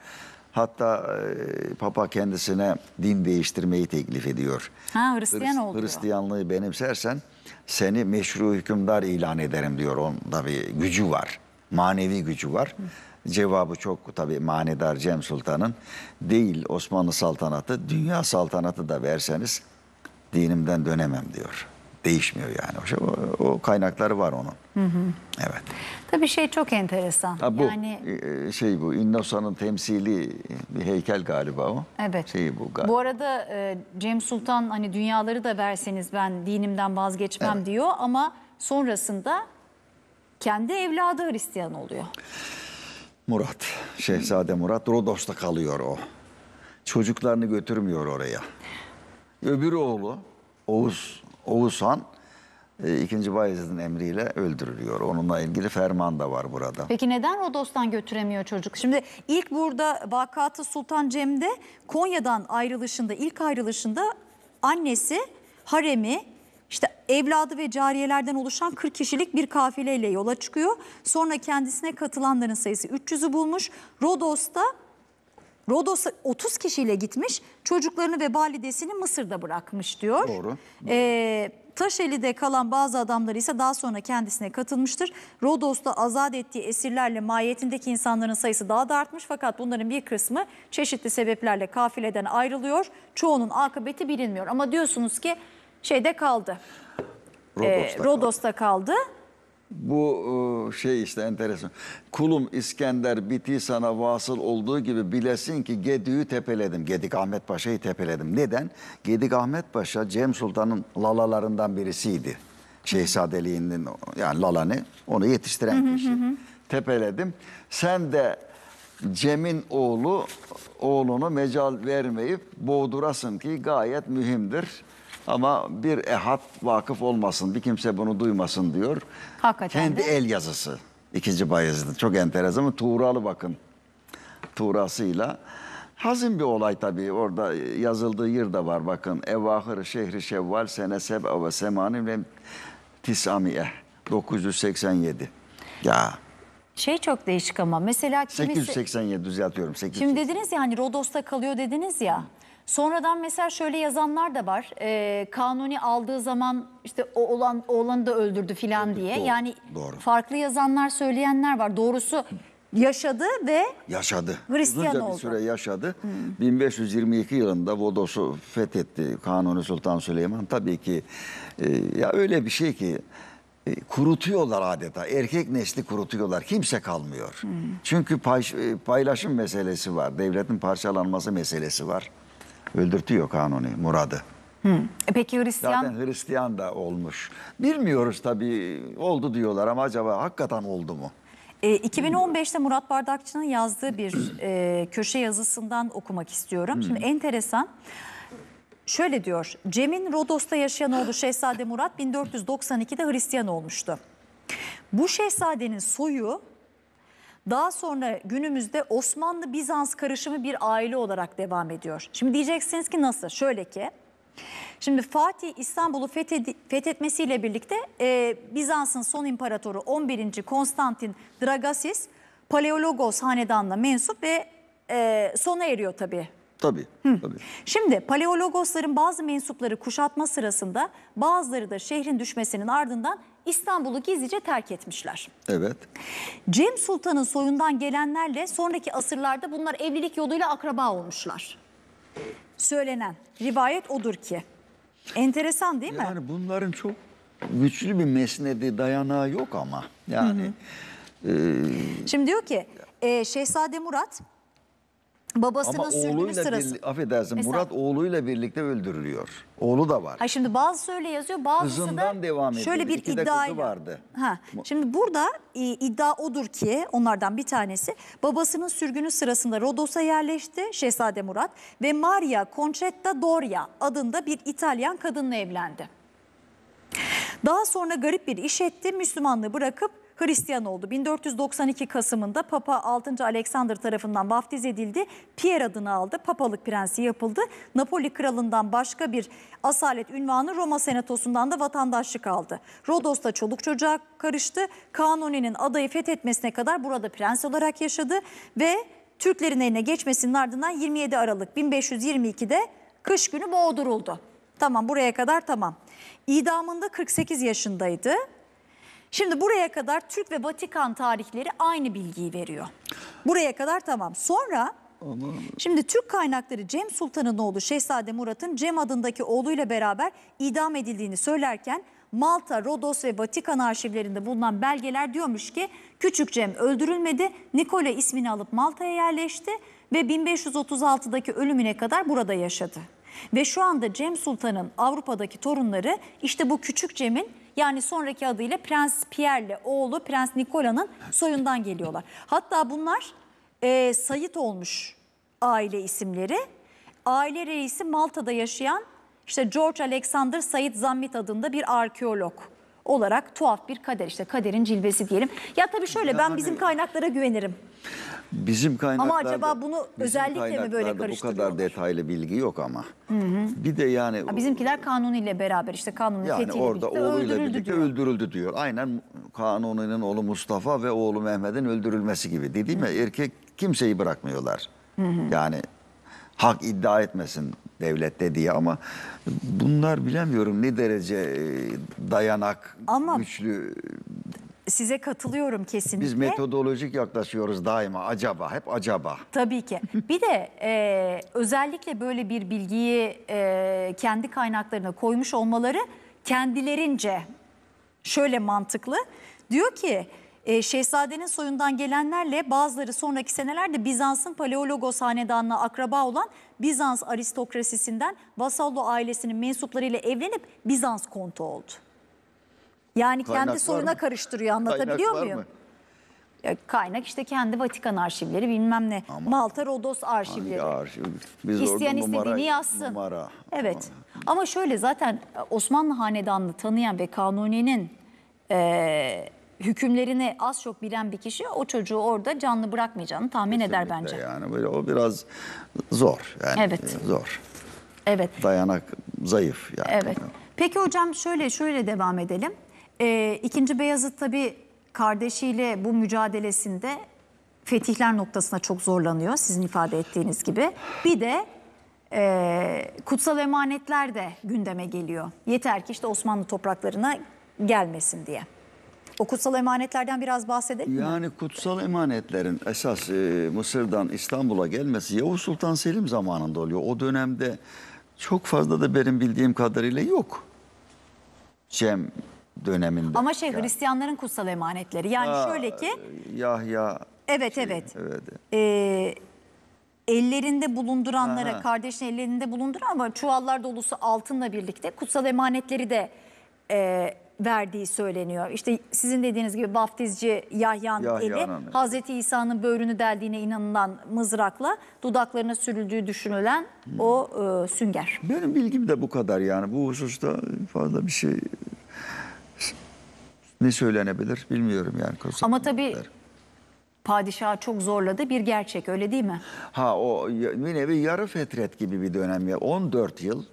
Hatta e, Papa kendisine din değiştirmeyi teklif ediyor. Ha Hristiyan Hır, oldu. Hristiyanlığı benimsersen seni meşru hükümdar ilan ederim diyor. Onda bir gücü var. Manevi gücü var. Hı. Cevabı çok tabii manidar Cem Sultan'ın. Değil Osmanlı saltanatı, dünya saltanatı da verseniz dinimden dönemem diyor değişmiyor yani. Şey, o, o kaynakları var onun. Hı hı. Evet. Tabii şey çok enteresan. Ha, bu yani... E, e, şey bu İnnosa'nın temsili bir heykel galiba o. Evet. şey bu galiba. Bu arada e, Cem Sultan hani dünyaları da verseniz ben dinimden vazgeçmem evet. diyor ama sonrasında kendi evladı Hristiyan oluyor. Murat, Şehzade Murat Rodos'ta kalıyor o. Çocuklarını götürmüyor oraya. Öbür oğlu Oğuz Oğuzhan Han e, ikinci Bayezid'in emriyle öldürülüyor. Onunla ilgili ferman da var burada. Peki neden Rodos'tan götüremiyor çocuk? Şimdi ilk burada vakatı Sultan Cem'de Konya'dan ayrılışında, ilk ayrılışında annesi haremi işte evladı ve cariyelerden oluşan 40 kişilik bir kafileyle yola çıkıyor. Sonra kendisine katılanların sayısı 300'ü bulmuş. Rodos'ta Rodos 30 kişiyle gitmiş çocuklarını ve validesini Mısır'da bırakmış diyor. Doğru. Ee, Taşeli'de kalan bazı adamları ise daha sonra kendisine katılmıştır. Rodos'ta azat ettiği esirlerle mahiyetindeki insanların sayısı daha da artmış fakat bunların bir kısmı çeşitli sebeplerle kafileden ayrılıyor. Çoğunun akıbeti bilinmiyor ama diyorsunuz ki şeyde kaldı. Rodos'ta, ee, Rodos'ta kaldı. kaldı. Bu e, şey işte enteresan. Kulum İskender biti sana vasıl olduğu gibi bilesin ki Gediyi tepeledim. Gedik Ahmet Paşa'yı tepeledim. Neden? Gedik Ahmet Paşa Cem Sultan'ın lalalarından birisiydi. Şehzadeliğinin yani lalanı onu yetiştiren kişi. Tepeledim. Sen de Cem'in oğlu oğlunu mecal vermeyip boğdurasın ki gayet mühimdir. Ama bir ehad vakıf olmasın, bir kimse bunu duymasın diyor. Hakikaten Kendi de. el yazısı. ikinci Bayezid'in çok enteresan ama Tuğralı bakın. Tuğrasıyla. Hazin bir olay tabii. Orada yazıldığı yer de var bakın. Evahır şehri şevval sene seb'a ve semanim ve tisamiye. 987. Ya. Şey çok değişik ama mesela kimisi... 887 düzeltiyorum. 887. Şimdi dediniz ya hani Rodos'ta kalıyor dediniz ya. Sonradan mesela şöyle yazanlar da var. E, kanuni aldığı zaman işte oğlan oğlanı da öldürdü filan diye. Doğru, yani doğru. farklı yazanlar söyleyenler var. Doğrusu yaşadı ve yaşadı. Hristiyan Uzunca oldu. bir süre yaşadı. Hmm. 1522 yılında Vodos'u fethetti Kanuni Sultan Süleyman. Tabii ki e, ya öyle bir şey ki e, kurutuyorlar adeta. Erkek nesli kurutuyorlar. Kimse kalmıyor. Hmm. Çünkü pay, e, paylaşım meselesi var. Devletin parçalanması meselesi var. Öldürtüyor kanuni muradı. Hı. E peki Hristiyan? Zaten Hristiyan da olmuş. Bilmiyoruz tabii oldu diyorlar ama acaba hakikaten oldu mu? E, 2015'te Murat Bardakçı'nın yazdığı bir e, köşe yazısından okumak istiyorum. Hmm. Şimdi enteresan. Şöyle diyor, Cem'in Rodos'ta yaşayan oğlu Şehzade Murat 1492'de Hristiyan olmuştu. Bu şehzadenin soyu daha sonra günümüzde Osmanlı-Bizans karışımı bir aile olarak devam ediyor. Şimdi diyeceksiniz ki nasıl? Şöyle ki Şimdi Fatih İstanbul'u fethed fethetmesiyle birlikte e, Bizans'ın son imparatoru 11. Konstantin Dragasis Paleologos hanedanına mensup ve e, sona eriyor tabii. Tabii, tabii. Şimdi Paleologosların bazı mensupları kuşatma sırasında bazıları da şehrin düşmesinin ardından İstanbul'u gizlice terk etmişler. Evet. Cem Sultan'ın soyundan gelenlerle sonraki asırlarda bunlar evlilik yoluyla akraba olmuşlar. Söylenen rivayet odur ki. Enteresan değil mi? Yani bunların çok güçlü bir mesnedi dayanağı yok ama yani. Hı hı. E... Şimdi diyor ki e, Şehzade Murat Babasının Ama oğluyla sırası. birli- affedersin Mesela- Murat oğluyla birlikte öldürülüyor. Oğlu da var. Ha şimdi bazı öyle yazıyor, bazısı da Kızından devam ediyor. şöyle bir İki iddia kızı vardı. Ha, şimdi burada e, iddia odur ki onlardan bir tanesi babasının sürgünü sırasında Rodos'a yerleşti Şehzade Murat ve Maria Concetta Doria adında bir İtalyan kadınla evlendi. Daha sonra garip bir iş etti, Müslümanlığı bırakıp Hristiyan oldu. 1492 Kasım'ında Papa 6. Alexander tarafından vaftiz edildi. Pierre adını aldı. Papalık prensi yapıldı. Napoli kralından başka bir asalet ünvanı Roma senatosundan da vatandaşlık aldı. Rodos'ta çoluk çocuğa karıştı. Kanuni'nin adayı fethetmesine kadar burada prens olarak yaşadı ve Türklerin eline geçmesinin ardından 27 Aralık 1522'de kış günü boğduruldu. Tamam buraya kadar tamam. İdamında 48 yaşındaydı. Şimdi buraya kadar Türk ve Vatikan tarihleri aynı bilgiyi veriyor. Buraya kadar tamam. Sonra Şimdi Türk kaynakları Cem Sultan'ın oğlu Şehzade Murat'ın Cem adındaki oğluyla beraber idam edildiğini söylerken Malta, Rodos ve Vatikan arşivlerinde bulunan belgeler diyormuş ki küçük Cem öldürülmedi, Nikola ismini alıp Malta'ya yerleşti ve 1536'daki ölümüne kadar burada yaşadı. Ve şu anda Cem Sultan'ın Avrupa'daki torunları işte bu küçük Cem'in yani sonraki adıyla Prens Pierre'le oğlu Prens Nikola'nın soyundan geliyorlar. Hatta bunlar e, sayit olmuş aile isimleri. Aile reisi Malta'da yaşayan işte George Alexander Said Zammit adında bir arkeolog olarak tuhaf bir kader işte kaderin cilvesi diyelim. Ya tabii şöyle ben hani bizim kaynaklara güvenirim. Bizim kaynaklarda... Ama acaba bunu özellikle mi böyle karıştırıyor? bu kadar detaylı bilgi yok ama. Hı hı. Bir de yani... Ha, bizimkiler kanuniyle beraber işte kanunun yani fethiyle orada birlikte oğluyla öldürüldü birlikte diyor. öldürüldü diyor. Aynen kanuninin oğlu Mustafa ve oğlu Mehmet'in öldürülmesi gibi. Dediğim ya erkek kimseyi bırakmıyorlar. Hı hı. Yani hak iddia etmesin devlette diye ama bunlar bilemiyorum ne derece e, dayanak, ama, güçlü size katılıyorum kesinlikle. Biz metodolojik yaklaşıyoruz daima acaba hep acaba. Tabii ki. bir de e, özellikle böyle bir bilgiyi e, kendi kaynaklarına koymuş olmaları kendilerince şöyle mantıklı. Diyor ki e, Şehzadenin soyundan gelenlerle bazıları sonraki senelerde Bizans'ın Paleologos hanedanına akraba olan Bizans aristokrasisinden Vasallo ailesinin mensuplarıyla evlenip Bizans kontu oldu. Yani Kaynak kendi soruna karıştırıyor anlatabiliyor Kaynak muyum? Kaynak işte kendi Vatikan arşivleri bilmem ne. Ama- Malta Rodos arşivleri. Hangi arşiv? Biz orada İsteyen istediğini yazsın. Numara. Evet. Ama şöyle zaten Osmanlı Hanedanlığı tanıyan ve Kanuni'nin e, hükümlerini az çok bilen bir kişi o çocuğu orada canlı bırakmayacağını tahmin eder bence. Yani böyle o biraz zor. Yani Evet. E, zor. Evet. Dayanak zayıf yani. Evet. Peki hocam şöyle şöyle devam edelim. E, ikinci Beyazıt tabii kardeşiyle bu mücadelesinde fetihler noktasına çok zorlanıyor sizin ifade ettiğiniz gibi. Bir de e, kutsal emanetler de gündeme geliyor. Yeter ki işte Osmanlı topraklarına gelmesin diye. O kutsal emanetlerden biraz bahsedelim mi? Yani kutsal emanetlerin esas e, Mısır'dan İstanbul'a gelmesi Yavuz Sultan Selim zamanında oluyor. O dönemde çok fazla da benim bildiğim kadarıyla yok. Cem döneminde. Ama şey yani. Hristiyanların kutsal emanetleri. Yani ha, şöyle ki. E, Yahya. Evet şey, evet. evet. Ee, ellerinde bulunduranlara, Aha. kardeşin ellerinde bulunduran ama çuvallar dolusu altınla birlikte kutsal emanetleri de e, verdiği söyleniyor. İşte sizin dediğiniz gibi baftizci Yahya'nın Yahya eli Hazreti İsa'nın böğrünü deldiğine inanılan mızrakla dudaklarına sürüldüğü düşünülen hmm. o e, sünger. Benim bilgim de bu kadar yani bu hususta fazla bir şey ne söylenebilir bilmiyorum yani. Kosova Ama tabii padişahı çok zorladı bir gerçek öyle değil mi? Ha o bir nevi yarı fetret gibi bir dönem ya 14 yıl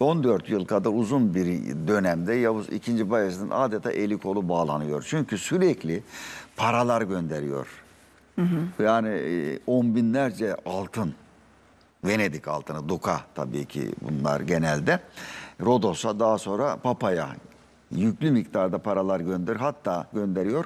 14 yıl kadar uzun bir dönemde Yavuz II. Bayezid'in adeta eli kolu bağlanıyor. Çünkü sürekli paralar gönderiyor. Hı hı. Yani e, on binlerce altın. Venedik altını, Duka tabii ki bunlar genelde. Rodos'a daha sonra Papa'ya yüklü miktarda paralar gönder hatta gönderiyor.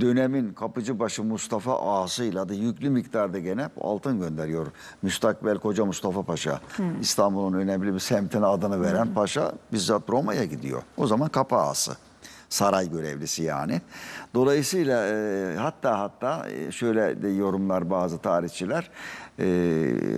Dönemin kapıcıbaşı Mustafa Ağası'yla da yüklü miktarda gene altın gönderiyor. Müstakbel Koca Mustafa Paşa hmm. İstanbul'un önemli bir semtine adını veren hmm. paşa bizzat Roma'ya gidiyor. O zaman Kapı Ağası saray görevlisi yani. Dolayısıyla e, hatta hatta e, şöyle de yorumlar bazı tarihçiler e,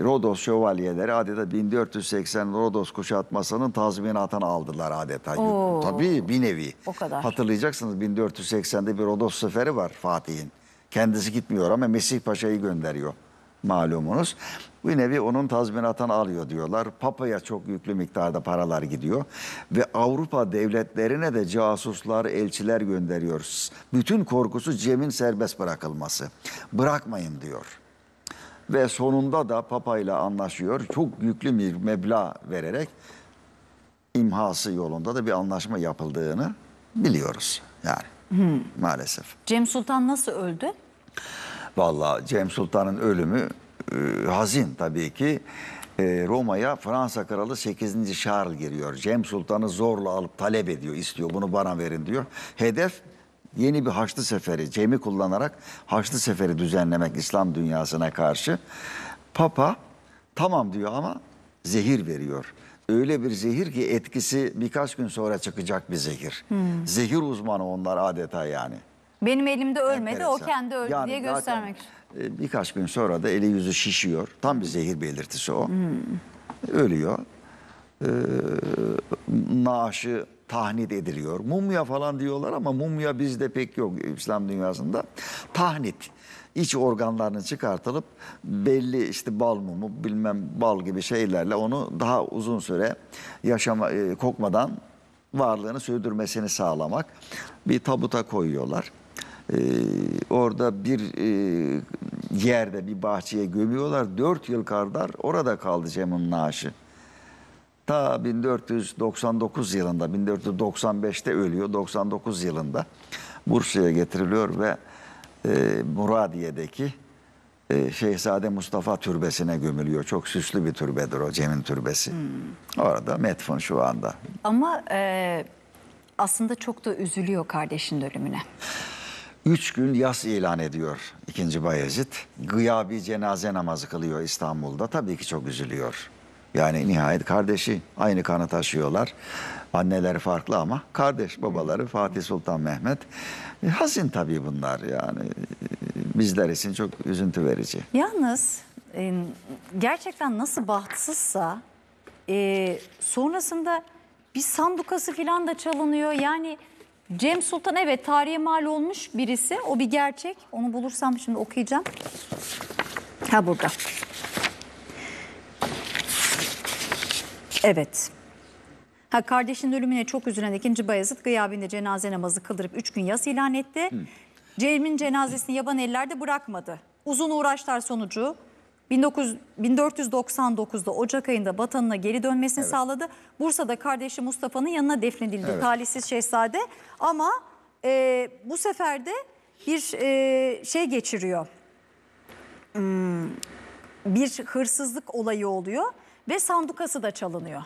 Rodos şövalyeleri adeta 1480 Rodos kuşatmasının tazminatını aldılar adeta. Oo. Tabii bir nevi. O kadar. Hatırlayacaksınız 1480'de bir Rodos seferi var Fatih'in. Kendisi gitmiyor ama Mesih Paşa'yı gönderiyor malumunuz. Bu nevi onun tazminatını alıyor diyorlar. Papa'ya çok yüklü miktarda paralar gidiyor. Ve Avrupa devletlerine de casuslar, elçiler gönderiyoruz. Bütün korkusu Cem'in serbest bırakılması. Bırakmayın diyor. Ve sonunda da Papa ile anlaşıyor. Çok yüklü bir meblağ vererek imhası yolunda da bir anlaşma yapıldığını biliyoruz. Yani hmm. maalesef. Cem Sultan nasıl öldü? Valla Cem Sultan'ın ölümü e, hazin tabii ki. E, Roma'ya Fransa Kralı 8. Charles giriyor. Cem Sultan'ı zorla alıp talep ediyor, istiyor. Bunu bana verin diyor. Hedef yeni bir Haçlı Seferi, Cem'i kullanarak Haçlı Seferi düzenlemek İslam dünyasına karşı. Papa tamam diyor ama zehir veriyor. Öyle bir zehir ki etkisi birkaç gün sonra çıkacak bir zehir. Hmm. Zehir uzmanı onlar adeta yani. Benim elimde ölmedi o kendi öldü Yani diye göstermek için. E, birkaç gün sonra da eli yüzü şişiyor. Tam bir zehir belirtisi o. Ölüyor. Ee, naaşı tahnit ediliyor. Mumya falan diyorlar ama mumya bizde pek yok İslam dünyasında. Tahnit. iç organlarını çıkartılıp belli işte bal mumu bilmem bal gibi şeylerle onu daha uzun süre yaşama e, kokmadan varlığını sürdürmesini sağlamak. Bir tabuta koyuyorlar. Ee, orada bir e, yerde bir bahçeye gömüyorlar. Dört yıl kadar orada kaldı Cem'in naaşı. Ta 1499 yılında, 1495'te ölüyor, 99 yılında Bursa'ya getiriliyor ve e, Muradiye'deki e, Şehzade Mustafa Türbesi'ne gömülüyor. Çok süslü bir türbedir o Cem'in türbesi. Hmm. Orada metfun şu anda. Ama e, aslında çok da üzülüyor kardeşin ölümüne. Üç gün yas ilan ediyor ikinci Bayezid. Gıyabi cenaze namazı kılıyor İstanbul'da. Tabii ki çok üzülüyor. Yani nihayet kardeşi aynı kanı taşıyorlar. Anneleri farklı ama kardeş babaları Fatih Sultan Mehmet. E, hazin tabii bunlar yani. Bizler için çok üzüntü verici. Yalnız e, gerçekten nasıl bahtsızsa e, sonrasında bir sandukası falan da çalınıyor. Yani Cem Sultan evet tarihe mal olmuş birisi. O bir gerçek. Onu bulursam şimdi okuyacağım. Ha burada. Evet. Ha, kardeşinin ölümüne çok üzülen 2. Bayezid gıyabinde cenaze namazı kıldırıp 3 gün yas ilan etti. Hı. Cem'in cenazesini yaban ellerde bırakmadı. Uzun uğraşlar sonucu 1499'da Ocak ayında vatanına geri dönmesini evet. sağladı. Bursa'da kardeşi Mustafa'nın yanına defnedildi evet. talihsiz şehzade. Ama e, bu sefer de bir e, şey geçiriyor. Hmm, bir hırsızlık olayı oluyor ve sandukası da çalınıyor.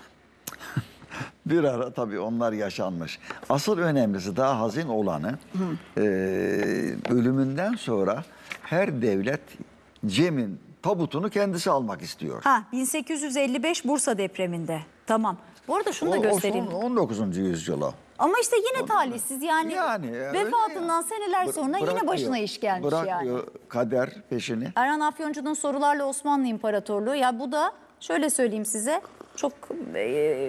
bir ara tabii onlar yaşanmış. Asıl önemlisi daha hazin olanı e, ölümünden sonra her devlet Cem'in tabutunu kendisi almak istiyor. Ha 1855 Bursa depreminde. Tamam. Bu arada şunu da O- o son 19. yüzyıla. Ama işte yine talihsiz yani, Yani, e, öyle vefatından seneler sonra yine başına iş gelmiş yani. Bırakıyor kader peşini. Erhan Afyoncu'nun sorularla Osmanlı İmparatorluğu ya bu da şöyle söyleyeyim size çok e,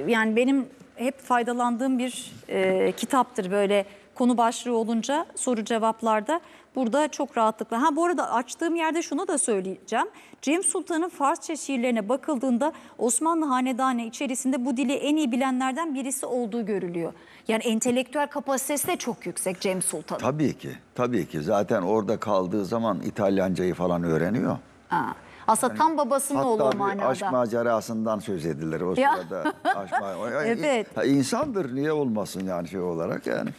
yani benim hep faydalandığım bir e, kitaptır böyle konu başlığı olunca soru cevaplarda burada çok rahatlıkla. Ha bu arada açtığım yerde şunu da söyleyeceğim. Cem Sultan'ın Farsça şiirlerine bakıldığında Osmanlı hanedane içerisinde bu dili en iyi bilenlerden birisi olduğu görülüyor. Yani entelektüel kapasitesi de çok yüksek Cem Sultan'ın. Tabii ki. Tabii ki. Zaten orada kaldığı zaman İtalyancayı falan öğreniyor. Aa. Aslında yani, tam babasının oğlu o manada. Hatta aşk macerasından söz edilir o ya. sırada. aşk evet. İnsandır niye olmasın yani şey olarak yani.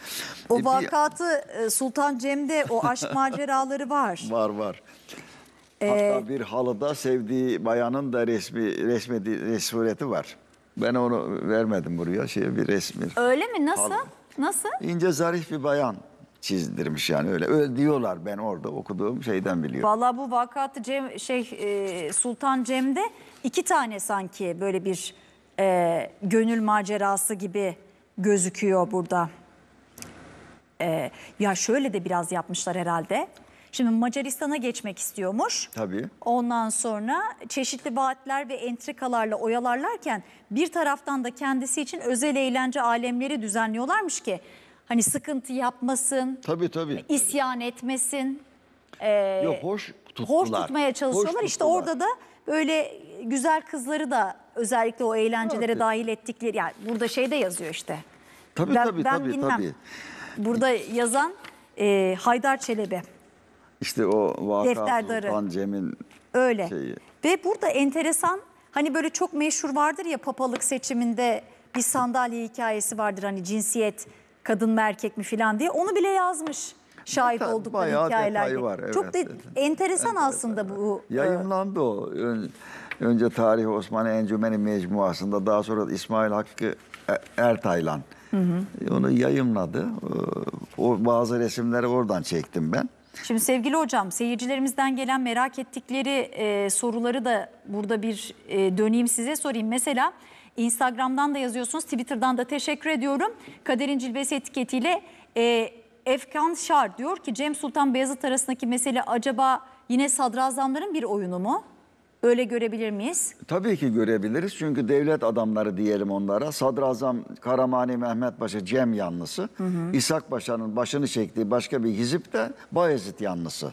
O e, vakatı e, Sultan Cem'de o aşk maceraları var. Var var. Ee, hatta bir halıda sevdiği bayanın da resmi resmedi resmureti var. Ben onu vermedim buraya şeye bir resmi. Öyle mi? Nasıl? Halı. Nasıl? İnce zarif bir bayan çizdirmiş yani öyle. Öyle diyorlar ben orada okuduğum şeyden biliyorum. Vallahi bu vakatı Cem, şey, e, Sultan Cem'de iki tane sanki böyle bir e, gönül macerası gibi gözüküyor burada. E, ya şöyle de biraz yapmışlar herhalde. Şimdi Macaristan'a geçmek istiyormuş. Tabii. Ondan sonra çeşitli vaatler ve entrikalarla oyalarlarken bir taraftan da kendisi için özel eğlence alemleri düzenliyorlarmış ki Hani sıkıntı yapmasın. Tabii tabii. İsyan etmesin. Ee, Yok hoş tuttular. Hoş tutmaya çalışıyorlar. Hoş İşte orada da böyle güzel kızları da özellikle o eğlencelere tabii. dahil ettikleri. Yani burada şey de yazıyor işte. Tabii ben, tabii ben tabii, bilmem. tabii. Burada yazan e, Haydar Çelebi. İşte o vakıf Sultan Cem'in Öyle. şeyi. Ve burada enteresan hani böyle çok meşhur vardır ya papalık seçiminde bir sandalye hikayesi vardır hani cinsiyet kadın mı erkek mi filan diye onu bile yazmış. Şahit Deta, oldukları hikayeler Var, evet. Çok de, enteresan evet, aslında evet. bu. Yayınlandı o. Önce Tarih Osmanlı Encümeni Mecmuası'nda daha sonra İsmail Hakkı e-, Ertaylan hı hı. onu yayınladı. O bazı resimleri oradan çektim ben. Şimdi sevgili hocam seyircilerimizden gelen merak ettikleri e, soruları da burada bir e, döneyim size sorayım. Mesela Instagram'dan da yazıyorsunuz. Twitter'dan da teşekkür ediyorum. Kaderin Cilvesi etiketiyle e, Efkan Şar diyor ki Cem Sultan Beyazıt arasındaki mesele acaba yine sadrazamların bir oyunu mu? Öyle görebilir miyiz? Tabii ki görebiliriz. Çünkü devlet adamları diyelim onlara. Sadrazam Karamani Mehmet Paşa Cem yanlısı. Hı hı. İshak Paşa'nın başını çektiği başka bir hizip de Bayezid yanlısı.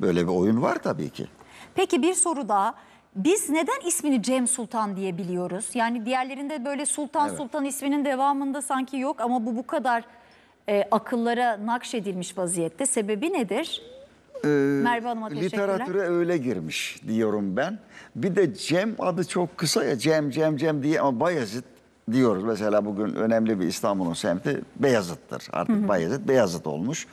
Böyle bir oyun var tabii ki. Peki bir soru daha. Biz neden ismini Cem Sultan diye biliyoruz? Yani diğerlerinde böyle Sultan Evet. Sultan isminin devamında sanki yok ama bu bu kadar e, akıllara nakşedilmiş vaziyette. Sebebi nedir? Ee, Merve Hanım'a teşekkürler. Literatüre öyle girmiş diyorum ben. Bir de Cem adı çok kısa ya Cem Cem Cem diye ama Bayezid diyoruz. Mesela bugün önemli bir İstanbul'un semti Beyazıt'tır. Artık Bayezid Beyazıt olmuş.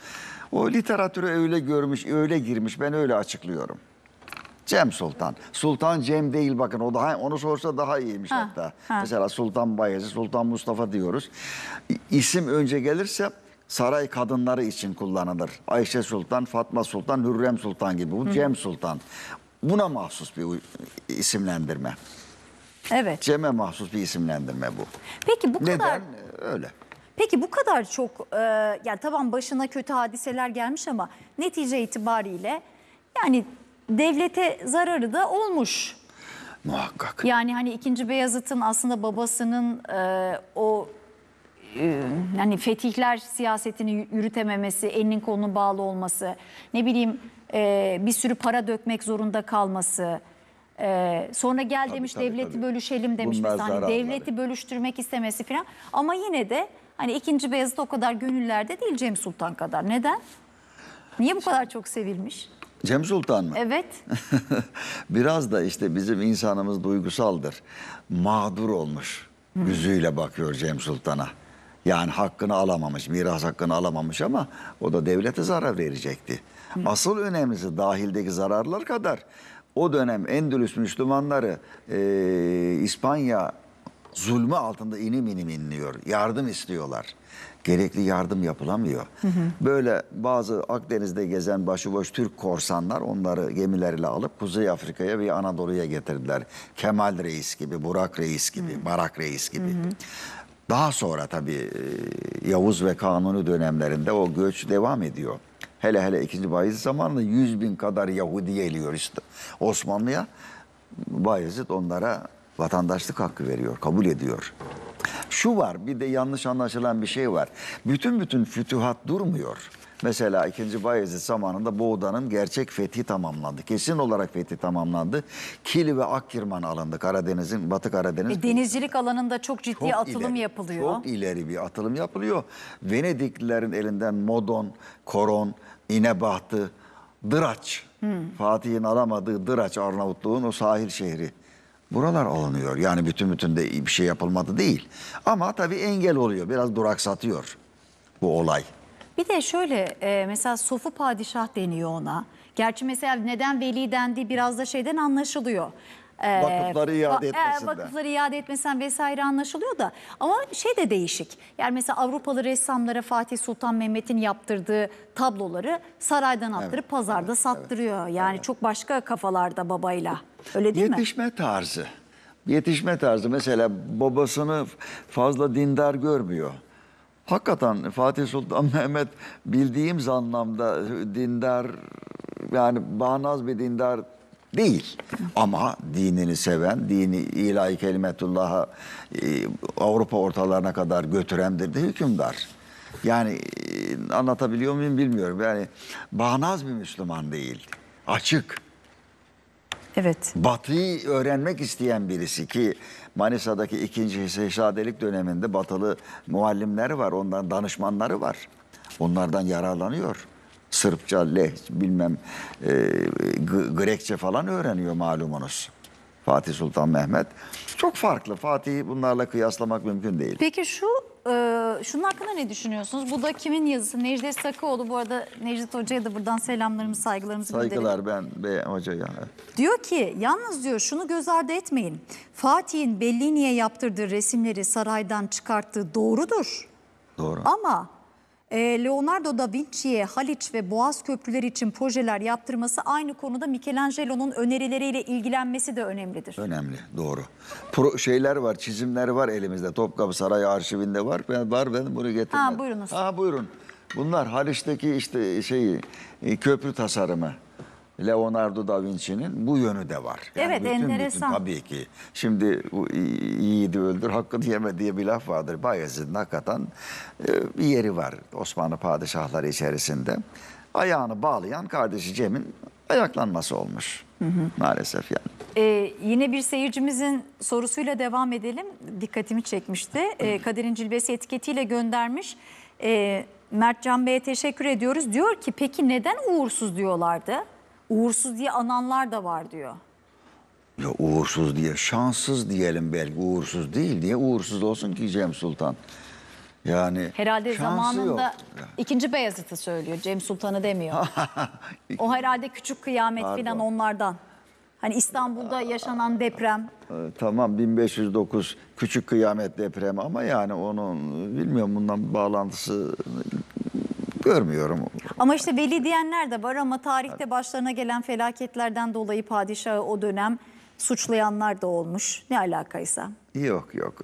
O literatürü öyle görmüş, öyle girmiş. Ben öyle açıklıyorum. Cem Sultan. Sultan Cem değil bakın o daha onu sorsa daha iyiymiş ha, hatta. Ha. Mesela Sultan Bayezid, Sultan Mustafa diyoruz. İsim önce gelirse saray kadınları için kullanılır. Ayşe Sultan, Fatma Sultan, Hürrem Sultan gibi. Bu Hı. Cem Sultan. Buna mahsus bir isimlendirme. Evet. Cem'e mahsus bir isimlendirme bu. Peki bu Neden? kadar... Neden öyle? Peki bu kadar çok, e, yani tamam başına kötü hadiseler gelmiş ama netice itibariyle yani devlete zararı da olmuş. Muhakkak. Yani hani ikinci Beyazıt'ın aslında babasının e, o hani fetihler siyasetini yürütememesi, elinin kolunun bağlı olması, ne bileyim e, bir sürü para dökmek zorunda kalması. E, sonra gel tabii, demiş tabii, devleti tabii. bölüşelim demiş Bunlar mesela. Hani devleti bölüştürmek istemesi falan. Ama yine de hani ikinci Beyazıt o kadar gönüllerde değil Cem Sultan kadar. Neden? Niye bu kadar çok sevilmiş? Cem Sultan mı? Evet. Biraz da işte bizim insanımız duygusaldır. Mağdur olmuş yüzüyle bakıyor Cem Sultan'a. Yani hakkını alamamış, miras hakkını alamamış ama o da devlete zarar verecekti. Hı. Asıl önemlisi dahildeki zararlar kadar o dönem Endülüs Müslümanları e, İspanya zulmü altında inim inim inliyor. Yardım istiyorlar gerekli yardım yapılamıyor. Hı hı. Böyle bazı Akdeniz'de gezen başıboş Türk korsanlar onları gemilerle alıp Kuzey Afrika'ya ve Anadolu'ya getirdiler. Kemal Reis gibi, Burak Reis gibi, hı Barak Reis gibi. Hı hı. Daha sonra tabii e, Yavuz ve Kanuni dönemlerinde o göç devam ediyor. Hele hele 2. Bayezid zamanında 100 bin kadar Yahudi geliyor işte Osmanlı'ya. Bayezid onlara vatandaşlık hakkı veriyor, kabul ediyor. Şu var bir de yanlış anlaşılan bir şey var. Bütün bütün fütühat durmuyor. Mesela 2. Bayezid zamanında Boğda'nın gerçek fethi tamamlandı. Kesin olarak fethi tamamlandı. Kili ve Akkirman alındı. Karadeniz'in, Batı Karadeniz. E, denizcilik alanında çok ciddi çok atılım ileri, yapılıyor. Çok ileri bir atılım yapılıyor. Venediklilerin elinden Modon, Koron, İnebahtı, Dıraç. Hmm. Fatih'in alamadığı Dıraç Arnavutluğun o sahil şehri. Buralar alınıyor. Yani bütün bütün de bir şey yapılmadı değil. Ama tabii engel oluyor. Biraz duraksatıyor bu olay. Bir de şöyle e, mesela Sofu Padişah deniyor ona. Gerçi mesela neden veli dendiği biraz da şeyden anlaşılıyor e, Vakıfları iade etmesinden. Vakıfları iade etmesen vesaire anlaşılıyor da ama şey de değişik. Yani mesela Avrupalı ressamlara Fatih Sultan Mehmet'in yaptırdığı tabloları saraydan attırıp evet, pazarda evet, sattırıyor. yani evet. çok başka kafalarda babayla. Öyle değil Yetişme mi? Yetişme tarzı. Yetişme tarzı mesela babasını fazla dindar görmüyor. Hakikaten Fatih Sultan Mehmet bildiğimiz anlamda dindar yani bağnaz bir dindar Değil. Ama dinini seven, dini ilahi kelimetullah'a e, Avrupa ortalarına kadar götürendir de hükümdar. Yani e, anlatabiliyor muyum bilmiyorum. Yani bağnaz bir Müslüman değildi. Açık. Evet. Batı'yı öğrenmek isteyen birisi ki Manisa'daki ikinci Şehzadelik döneminde batılı muallimleri var. Ondan danışmanları var. Onlardan yararlanıyor. Sırpça, Leh, bilmem e, Grekçe falan öğreniyor malumunuz. Fatih Sultan Mehmet. Çok farklı. Fatih'i bunlarla kıyaslamak mümkün değil. Peki şu e, şunun hakkında ne düşünüyorsunuz? Bu da kimin yazısı? Necdet Sakıoğlu. Bu arada Necdet Hoca'ya da buradan selamlarımızı, saygılarımızı Saygılar bildirelim. ben bey hocaya. Diyor ki yalnız diyor şunu göz ardı etmeyin. Fatih'in Bellini'ye yaptırdığı resimleri saraydan çıkarttığı doğrudur. Doğru. Ama ee, Leonardo da Vinci'ye Haliç ve Boğaz köprüleri için projeler yaptırması aynı konuda Michelangelo'nun önerileriyle ilgilenmesi de önemlidir. Önemli, doğru. Pro şeyler var, çizimler var elimizde. Topkapı Sarayı arşivinde var. Ben var ben bunu getirdim. Ha buyurunuz. Ha buyurun. Bunlar Haliç'teki işte şeyi e, köprü tasarımı. Leonardo da Vinci'nin bu yönü de var. Yani evet bütün, enteresan. Bütün, tabii ki. Şimdi bu yiğidi öldür hakkını yeme diye bir laf vardır. Bayezid'in hakikaten e, bir yeri var Osmanlı padişahları içerisinde. Ayağını bağlayan kardeşi Cem'in ayaklanması olmuş. Hı hı. Maalesef yani. Ee, yine bir seyircimizin sorusuyla devam edelim. Dikkatimi çekmişti. Ee, Kader'in cilvesi etiketiyle göndermiş. Ee, Mertcan Bey'e teşekkür ediyoruz. Diyor ki peki neden uğursuz diyorlardı? uğursuz diye ananlar da var diyor. Ya uğursuz diye, şanssız diyelim belki uğursuz değil diye uğursuz olsun ki Cem Sultan. Yani herhalde zamanında yok. ikinci Beyazıt'ı söylüyor. Cem Sultan'ı demiyor. o herhalde küçük kıyamet Pardon. falan onlardan. Hani İstanbul'da yaşanan deprem. Ee, tamam 1509 küçük kıyamet depremi ama yani onun bilmiyorum bundan bağlantısı görmüyorum. Ama işte veli diyenler de var ama tarihte başlarına gelen felaketlerden dolayı padişahı o dönem suçlayanlar da olmuş. Ne alakaysa. Yok yok.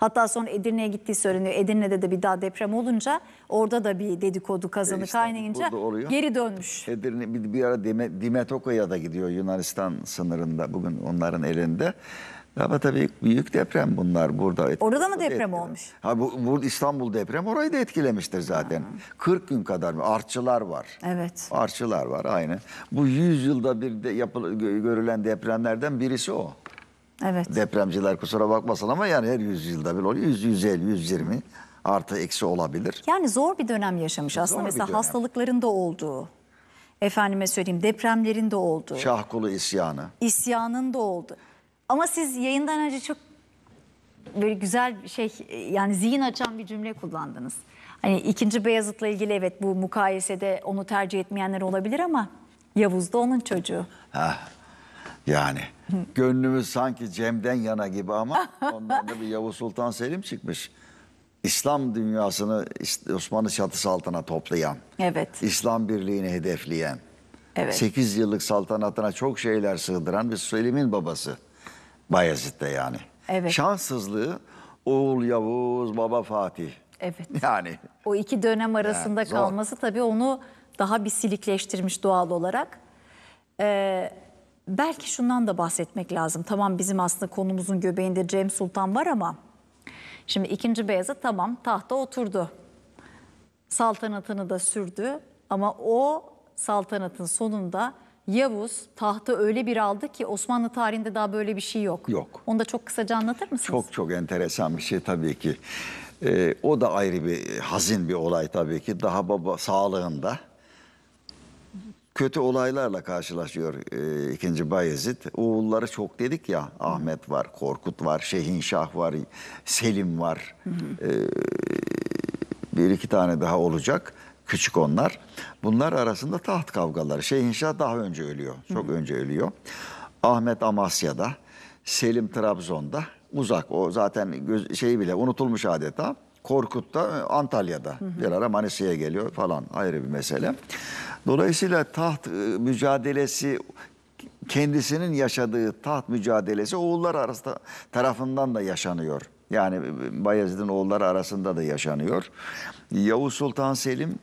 Hatta son Edirne'ye gittiği söyleniyor. Edirne'de de bir daha deprem olunca orada da bir dedikodu kazanı e işte, kaynayınca geri dönmüş. Edirne bir, bir ara Dimetoka'ya da gidiyor Yunanistan sınırında bugün onların elinde. Ama tabii büyük deprem bunlar burada. Orada mı deprem etkilemiş. olmuş? Ha bu, bu İstanbul deprem orayı da etkilemiştir zaten. Ha. 40 gün kadar mı? artçılar var. Evet. Artçılar var aynı. Bu 100 yılda bir de yapıl, görülen depremlerden birisi o. Evet. Depremciler kusura bakmasın ama yani her 100 yılda bir oluyor. 100 150 120 artı eksi olabilir. Yani zor bir dönem yaşamış zor aslında mesela dönem. hastalıkların da olduğu efendime söyleyeyim depremlerin de oldu. Şahkulu isyanı. İsyanın da oldu. Ama siz yayından önce çok böyle güzel bir şey yani zihin açan bir cümle kullandınız. Hani ikinci Beyazıt'la ilgili evet bu mukayesede onu tercih etmeyenler olabilir ama Yavuz da onun çocuğu. Ha, yani gönlümüz sanki Cem'den yana gibi ama ondan da bir Yavuz Sultan Selim çıkmış. İslam dünyasını Osmanlı çatısı altına toplayan, evet. İslam birliğini hedefleyen, evet. 8 yıllık saltanatına çok şeyler sığdıran bir Selim'in babası. Bayezid'de yani. Evet. Şanssızlığı oğul Yavuz, baba Fatih. Evet. Yani. O iki dönem arasında yani, kalması tabii onu daha bir silikleştirmiş doğal olarak. Ee, belki şundan da bahsetmek lazım. Tamam bizim aslında konumuzun göbeğinde Cem Sultan var ama şimdi ikinci Beyazıt tamam tahta oturdu. Saltanatını da sürdü ama o saltanatın sonunda Yavuz tahtı öyle bir aldı ki Osmanlı tarihinde daha böyle bir şey yok. Yok. Onu da çok kısaca anlatır mısınız? Çok çok enteresan bir şey tabii ki. Ee, o da ayrı bir hazin bir olay tabii ki. Daha baba sağlığında kötü olaylarla karşılaşıyor e, ikinci Bayezid. Oğulları çok dedik ya. Ahmet var, Korkut var, Şehinşah var, Selim var. Hı hı. E, bir iki tane daha olacak. Küçük onlar. Bunlar arasında taht kavgaları. Şehinşah daha önce ölüyor. Çok Hı. önce ölüyor. Ahmet Amasya'da, Selim Trabzon'da, uzak. O zaten şeyi bile unutulmuş adeta. Korkut da e, Antalya'da. Hı hı. Bir ara Manisa'ya geliyor falan ayrı bir mesele. Dolayısıyla taht e, mücadelesi kendisinin yaşadığı taht mücadelesi oğullar arasında tarafından da yaşanıyor. Yani e, Bayezid'in oğulları arasında da yaşanıyor. Yavuz Sultan Selim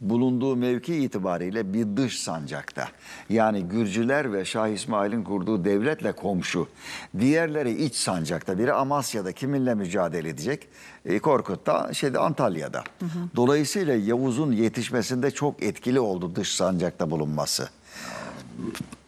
bulunduğu mevki itibariyle bir dış sancakta. Yani Gürcüler ve Şah İsmail'in kurduğu devletle komşu. Diğerleri iç sancakta. Biri Amasya'da kiminle mücadele edecek? E, Korkut'ta, şeyde Antalya'da. Hı hı. Dolayısıyla Yavuz'un yetişmesinde çok etkili oldu dış sancakta bulunması.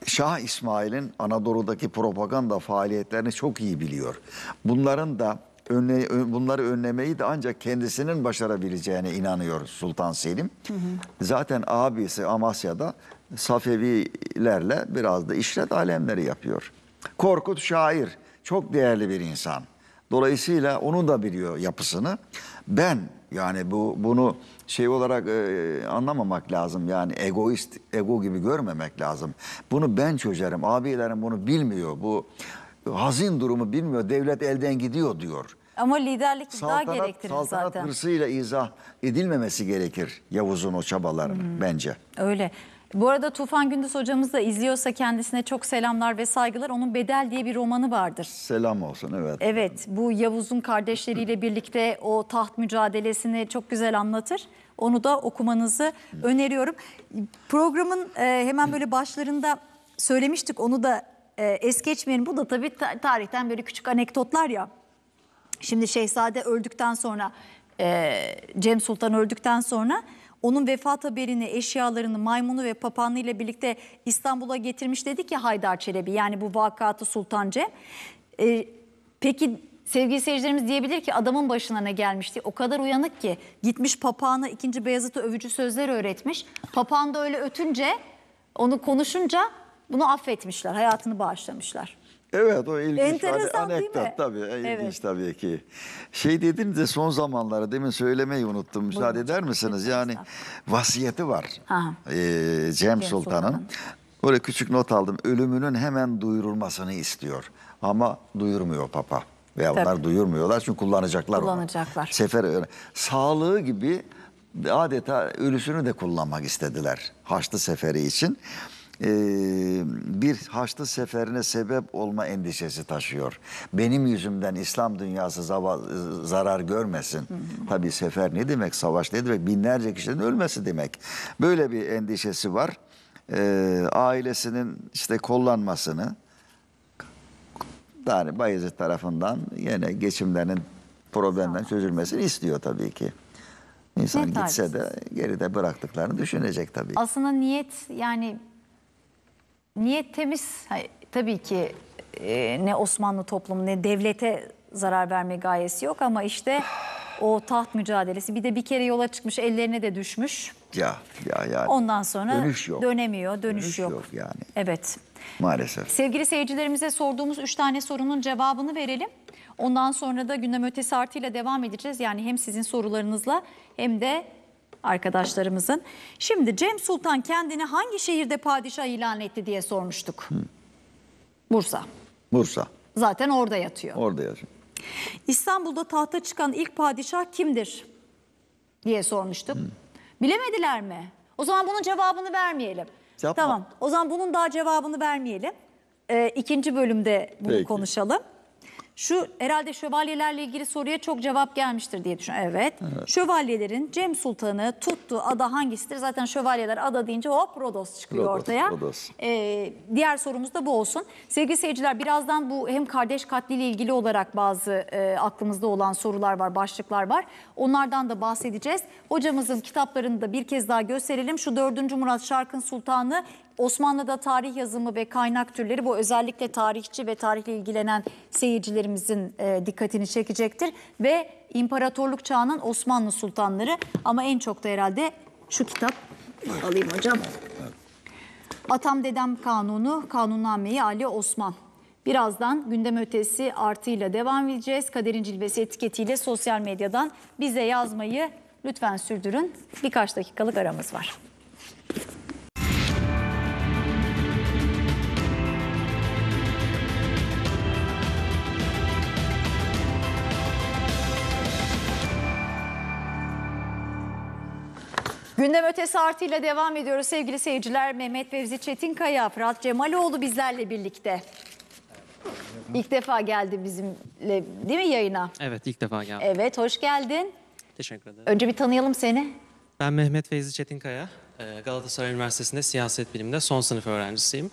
Şah İsmail'in Anadolu'daki propaganda faaliyetlerini çok iyi biliyor. Bunların da önle, bunları önlemeyi de ancak kendisinin başarabileceğine inanıyor Sultan Selim. Hı hı. Zaten abisi Amasya'da Safevilerle biraz da işlet alemleri yapıyor. Korkut şair, çok değerli bir insan. Dolayısıyla onu da biliyor yapısını. Ben yani bu bunu şey olarak e, anlamamak lazım. Yani egoist, ego gibi görmemek lazım. Bunu ben çözerim. Abilerim bunu bilmiyor. Bu hazin durumu bilmiyor. Devlet elden gidiyor diyor. Ama liderlik saltanat, daha gerektirir saltanat zaten. Saltanat hırsıyla izah edilmemesi gerekir Yavuz'un o çabalarını hmm. bence. Öyle. Bu arada Tufan Gündüz hocamız da izliyorsa kendisine çok selamlar ve saygılar. Onun Bedel diye bir romanı vardır. Selam olsun evet. Evet bu Yavuz'un kardeşleriyle birlikte o taht mücadelesini çok güzel anlatır. Onu da okumanızı hmm. öneriyorum. Programın e, hemen böyle başlarında söylemiştik onu da e, es geçmeyelim. Bu da tabii tarihten böyle küçük anekdotlar ya. Şimdi Şehzade öldükten sonra, e, Cem Sultan öldükten sonra onun vefat haberini, eşyalarını, maymunu ve papağanı ile birlikte İstanbul'a getirmiş dedi ki Haydar Çelebi. Yani bu vakatı Sultan Cem. E, peki sevgili seyircilerimiz diyebilir ki adamın başına ne gelmişti. O kadar uyanık ki gitmiş papağana ikinci Beyazıt'a övücü sözler öğretmiş. Papağan da öyle ötünce, onu konuşunca bunu affetmişler, hayatını bağışlamışlar. Evet o ilginç Enteresan anekdot tabii. İlginç Evet. tabii ki. Şey dediniz de son zamanlara demin söylemeyi unuttum. Müsaade eder misiniz? Lütfen, Yani vasiyeti var. Ee, Cem, Sultan'ın. Sultan'ın. Böyle küçük not aldım. Ölümünün hemen duyurulmasını istiyor. Ama duyurmuyor papa. Veya Tabii. onlar duyurmuyorlar çünkü kullanacaklar onu. Kullanacaklar. Sefer öyle. Sağlığı gibi adeta ölüsünü de kullanmak istediler. Haçlı seferi için e, bir Haçlı seferine sebep olma endişesi taşıyor. Benim yüzümden İslam dünyası zarar görmesin. Hı Tabii sefer ne demek, savaş ne demek? Binlerce kişinin ölmesi demek. Böyle bir endişesi var. E, ailesinin işte kollanmasını, yani Bayezid tarafından yine geçimlerinin problemden çözülmesini istiyor tabii ki. İnsan gitse de geride bıraktıklarını düşünecek tabii. Aslında niyet yani niyet temiz. Hayır, tabii ki e, ne Osmanlı toplumu ne devlete zarar verme gayesi yok ama işte o taht mücadelesi bir de bir kere yola çıkmış ellerine de düşmüş. Ya ya ya. Ondan sonra dönüş yok. dönemiyor, dönüş, dönüş yok. yok yani. Evet. Maalesef. Sevgili seyircilerimize sorduğumuz üç tane sorunun cevabını verelim. Ondan sonra da gündem ötesi artıyla devam edeceğiz. Yani hem sizin sorularınızla hem de arkadaşlarımızın. Şimdi Cem Sultan kendini hangi şehirde padişah ilan etti diye sormuştuk. Hı. Bursa. Bursa. Zaten orada yatıyor. Orada yatıyor. İstanbul'da tahta çıkan ilk padişah kimdir diye sormuştuk. Hı. Bilemediler mi? O zaman bunun cevabını vermeyelim. Yapma. Tamam. O zaman bunun daha cevabını vermeyelim. Ee, ikinci bölümde bunu Peki. konuşalım. Şu herhalde şövalyelerle ilgili soruya çok cevap gelmiştir diye düşünüyorum. Evet. evet. Şövalyelerin Cem Sultan'ı tuttuğu ada hangisidir? Zaten şövalyeler ada deyince hop Rodos çıkıyor Rodos, ortaya. Rodos. Ee, diğer sorumuz da bu olsun. Sevgili seyirciler birazdan bu hem kardeş katliyle ilgili olarak bazı e, aklımızda olan sorular var, başlıklar var. Onlardan da bahsedeceğiz. Hocamızın kitaplarını da bir kez daha gösterelim. Şu 4. Murat Şarkın Sultanı Osmanlı'da tarih yazımı ve kaynak türleri bu özellikle tarihçi ve tarihle ilgilenen seyircilerimizin e, dikkatini çekecektir. Ve imparatorluk çağının Osmanlı sultanları ama en çok da herhalde şu kitap alayım hocam. Atam Dedem Kanunu, Kanunnameyi Ali Osman. Birazdan gündem ötesi artıyla devam edeceğiz. Kaderin Cilvesi etiketiyle sosyal medyadan bize yazmayı lütfen sürdürün. Birkaç dakikalık aramız var. Gündem ötesi artıyla devam ediyoruz sevgili seyirciler. Mehmet Fevzi Çetinkaya, Fırat Cemaloğlu bizlerle birlikte. İlk defa geldi bizimle değil mi yayına? Evet ilk defa geldi. Evet hoş geldin. Teşekkür ederim. Önce bir tanıyalım seni. Ben Mehmet Fevzi Çetinkaya. Ee, Galatasaray Üniversitesi'nde siyaset biliminde son sınıf öğrencisiyim.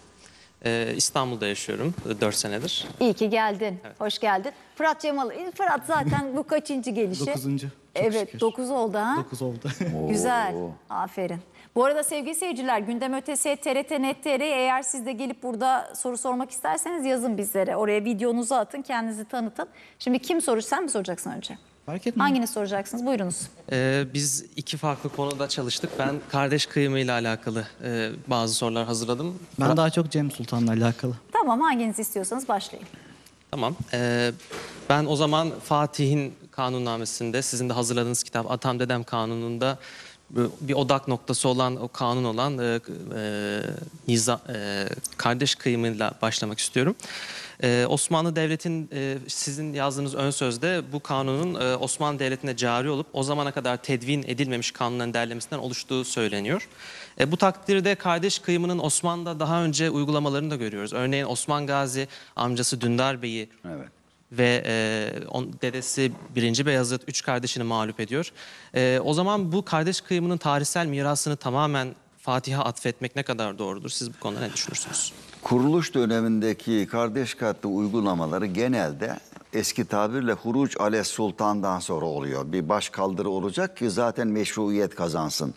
Ee, İstanbul'da yaşıyorum 4 senedir. İyi ki geldin. Evet. Hoş geldin. Fırat Cemal. Fırat zaten bu kaçıncı gelişi? Dokuzuncu evet şükür. 9 oldu ha. 9 oldu. Güzel. Aferin. Bu arada sevgili seyirciler gündem ötesi TRT.net.tr eğer siz de gelip burada soru sormak isterseniz yazın bizlere. Oraya videonuzu atın kendinizi tanıtın. Şimdi kim sorur sen mi soracaksın önce? Fark etmiyor. Hangini soracaksınız? Buyurunuz. Ee, biz iki farklı konuda çalıştık. Ben kardeş kıyımıyla alakalı e, bazı sorular hazırladım. Ben daha çok Cem Sultan'la alakalı. Tamam hanginiz istiyorsanız başlayın. Tamam. Ee, ben o zaman Fatih'in kanunnamesinde sizin de hazırladığınız kitap Atam Dedem Kanunu'nda bir odak noktası olan o kanun olan e, e, niza, e, kardeş kıyımıyla başlamak istiyorum. E, Osmanlı Devleti'nin e, sizin yazdığınız ön sözde bu kanunun e, Osmanlı Devleti'ne cari olup o zamana kadar tedvin edilmemiş kanunların derlemesinden oluştuğu söyleniyor. E, bu takdirde kardeş kıyımının Osmanlı'da daha önce uygulamalarını da görüyoruz. Örneğin Osman Gazi amcası Dündar Bey'i evet ve e, on, dedesi birinci Beyazıt üç kardeşini mağlup ediyor. E, o zaman bu kardeş kıyımının tarihsel mirasını tamamen Fatih'e atfetmek ne kadar doğrudur? Siz bu konuda ne düşünürsünüz? Kuruluş dönemindeki kardeş katli uygulamaları genelde eski tabirle huruç ales sultandan sonra oluyor. Bir baş kaldırı olacak ki zaten meşruiyet kazansın.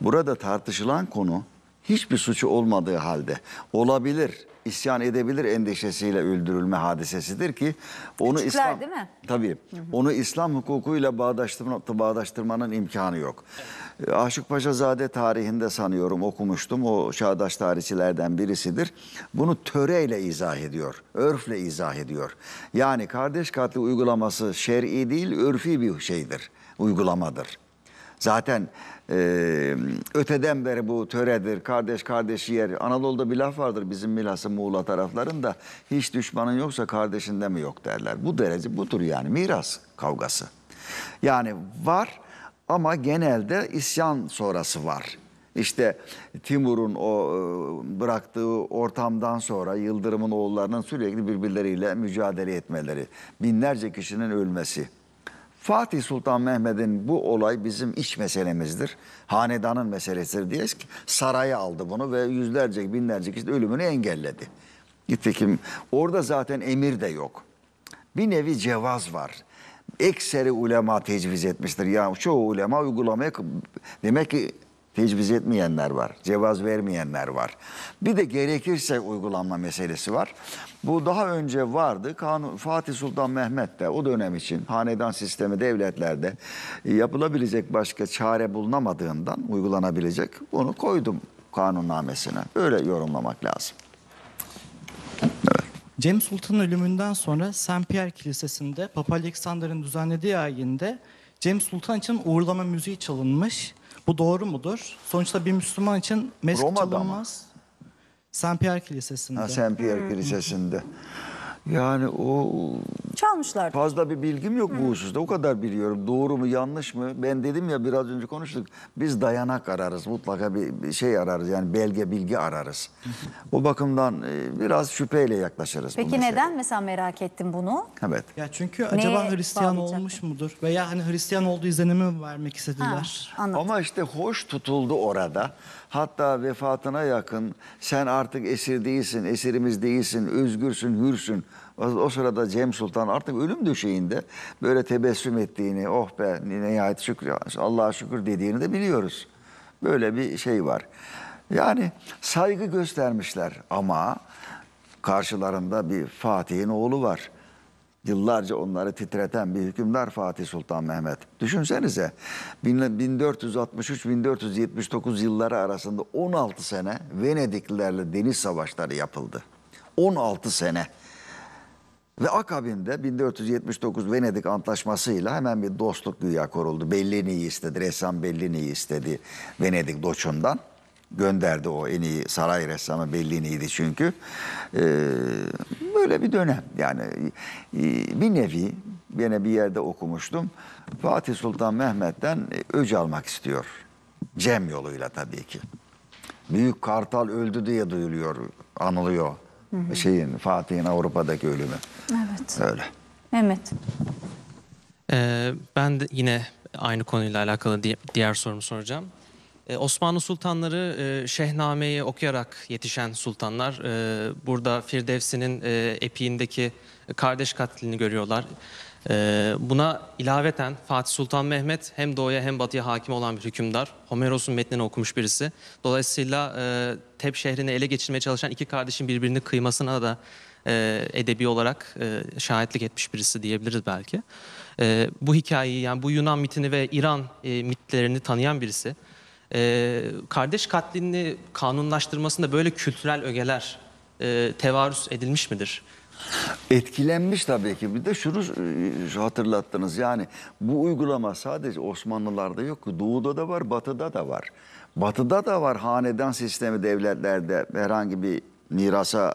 Burada tartışılan konu hiçbir suçu olmadığı halde olabilir isyan edebilir endişesiyle öldürülme hadisesidir ki onu Küçükler, İslam değil mi? Tabii. Hı hı. Onu İslam hukukuyla bağdaştırma, bağdaştırmanın imkanı yok. Evet. Aşık Paşazade tarihinde sanıyorum okumuştum. O çağdaş tarihçilerden birisidir. Bunu töreyle izah ediyor. Örfle izah ediyor. Yani kardeş katli uygulaması şer'i değil, örfi bir şeydir. Uygulamadır. Zaten ee, öteden beri bu töredir, kardeş kardeşi yer. Anadolu'da bir laf vardır bizim Milas'ın Muğla taraflarında. Hiç düşmanın yoksa kardeşinde mi yok derler. Bu derece budur yani miras kavgası. Yani var ama genelde isyan sonrası var. İşte Timur'un o bıraktığı ortamdan sonra Yıldırım'ın oğullarının sürekli birbirleriyle mücadele etmeleri, binlerce kişinin ölmesi. Fatih Sultan Mehmet'in bu olay bizim iç meselemizdir. Hanedanın meselesidir diye saraya aldı bunu ve yüzlerce binlerce kişi ölümünü engelledi. Nitekim orada zaten emir de yok. Bir nevi cevaz var. Ekseri ulema tecviz etmiştir. Ya çoğu ulema uygulamaya demek ki tecviz etmeyenler var. Cevaz vermeyenler var. Bir de gerekirse uygulanma meselesi var. Bu daha önce vardı. Kanun, Fatih Sultan Mehmet de o dönem için hanedan sistemi devletlerde yapılabilecek başka çare bulunamadığından uygulanabilecek onu koydum kanunnamesine. Öyle yorumlamak lazım. Cem Sultan'ın ölümünden sonra Saint Pierre Kilisesi'nde Papa Alexander'ın düzenlediği ayinde Cem Sultan için uğurlama müziği çalınmış. Bu doğru mudur? Sonuçta bir Müslüman için mesk Roma'da çalınmaz. Mı? Saint Pierre Kilisesi'nde. Ha, Saint Pierre hmm. Kilisesi'nde. Yani o Çalmışlar. fazla bir bilgim yok bu hmm. hususta. O kadar biliyorum. Doğru mu yanlış mı? Ben dedim ya biraz önce konuştuk. Biz dayanak ararız. Mutlaka bir, bir şey ararız. Yani belge bilgi ararız. o bakımdan e, biraz şüpheyle yaklaşırız. Peki neden mesela merak ettim bunu? Evet. Ya çünkü acaba Hristiyan olmuş mudur? Veya hani Hristiyan olduğu izlenimi vermek istediler? Ha, anladım. Ama işte hoş tutuldu orada. Hatta vefatına yakın sen artık esir değilsin, esirimiz değilsin, özgürsün, hürsün. O, sırada Cem Sultan artık ölüm döşeğinde böyle tebessüm ettiğini, oh be nihayet şükür, Allah'a şükür dediğini de biliyoruz. Böyle bir şey var. Yani saygı göstermişler ama karşılarında bir Fatih'in oğlu var. Yıllarca onları titreten bir hükümdar Fatih Sultan Mehmet. Düşünsenize 1463-1479 yılları arasında 16 sene Venediklilerle deniz savaşları yapıldı. 16 sene. Ve akabinde 1479 Venedik Antlaşması'yla hemen bir dostluk güya koruldu. Bellini istedi, ressam Bellini istedi Venedik Doçundan gönderdi o en iyi saray ressamı Bellini'ydi çünkü. Ee, böyle bir dönem yani ee, bir nevi yine bir yerde okumuştum. Fatih Sultan Mehmet'ten e, öc almak istiyor. Cem yoluyla tabii ki. Büyük Kartal öldü diye duyuluyor, anılıyor. Hı hı. Şeyin Fatih'in Avrupa'daki ölümü. Evet. Öyle. Mehmet. Ee, ben de yine aynı konuyla alakalı diğer sorumu soracağım. E, Osmanlı sultanları e, Şehname'yi okuyarak yetişen sultanlar. E, burada Firdevsi'nin epiğindeki kardeş katilini görüyorlar. Buna ilaveten Fatih Sultan Mehmet hem doğuya hem batıya hakim olan bir hükümdar. Homeros'un metnini okumuş birisi. Dolayısıyla Tep şehrini ele geçirmeye çalışan iki kardeşin birbirini kıymasına da edebi olarak şahitlik etmiş birisi diyebiliriz belki. Bu hikayeyi yani bu Yunan mitini ve İran mitlerini tanıyan birisi e, kardeş katlini kanunlaştırmasında böyle kültürel ögeler e, tevarüz edilmiş midir? Etkilenmiş tabii ki. Bir de şunu e, hatırlattınız yani bu uygulama sadece Osmanlılarda yok doğuda da var batıda da var. Batıda da var hanedan sistemi devletlerde herhangi bir mirasa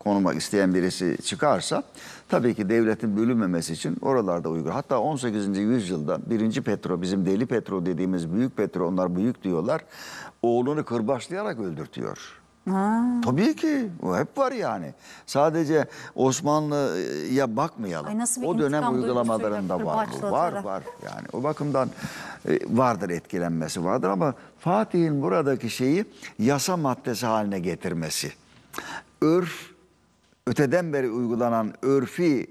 konulmak isteyen birisi çıkarsa tabii ki devletin bölünmemesi için oralarda uygun. Hatta 18. yüzyılda 1. Petro bizim deli Petro dediğimiz büyük Petro onlar büyük diyorlar. Oğlunu kırbaçlayarak öldürtüyor. Ha. Tabii ki. O hep var yani. Sadece Osmanlı'ya bakmayalım. Ay nasıl bir o dönem uygulamalarında var bu. Var var yani. O bakımdan e, vardır etkilenmesi vardır ama Fatih'in buradaki şeyi yasa maddesi haline getirmesi. Örf öteden beri uygulanan örfi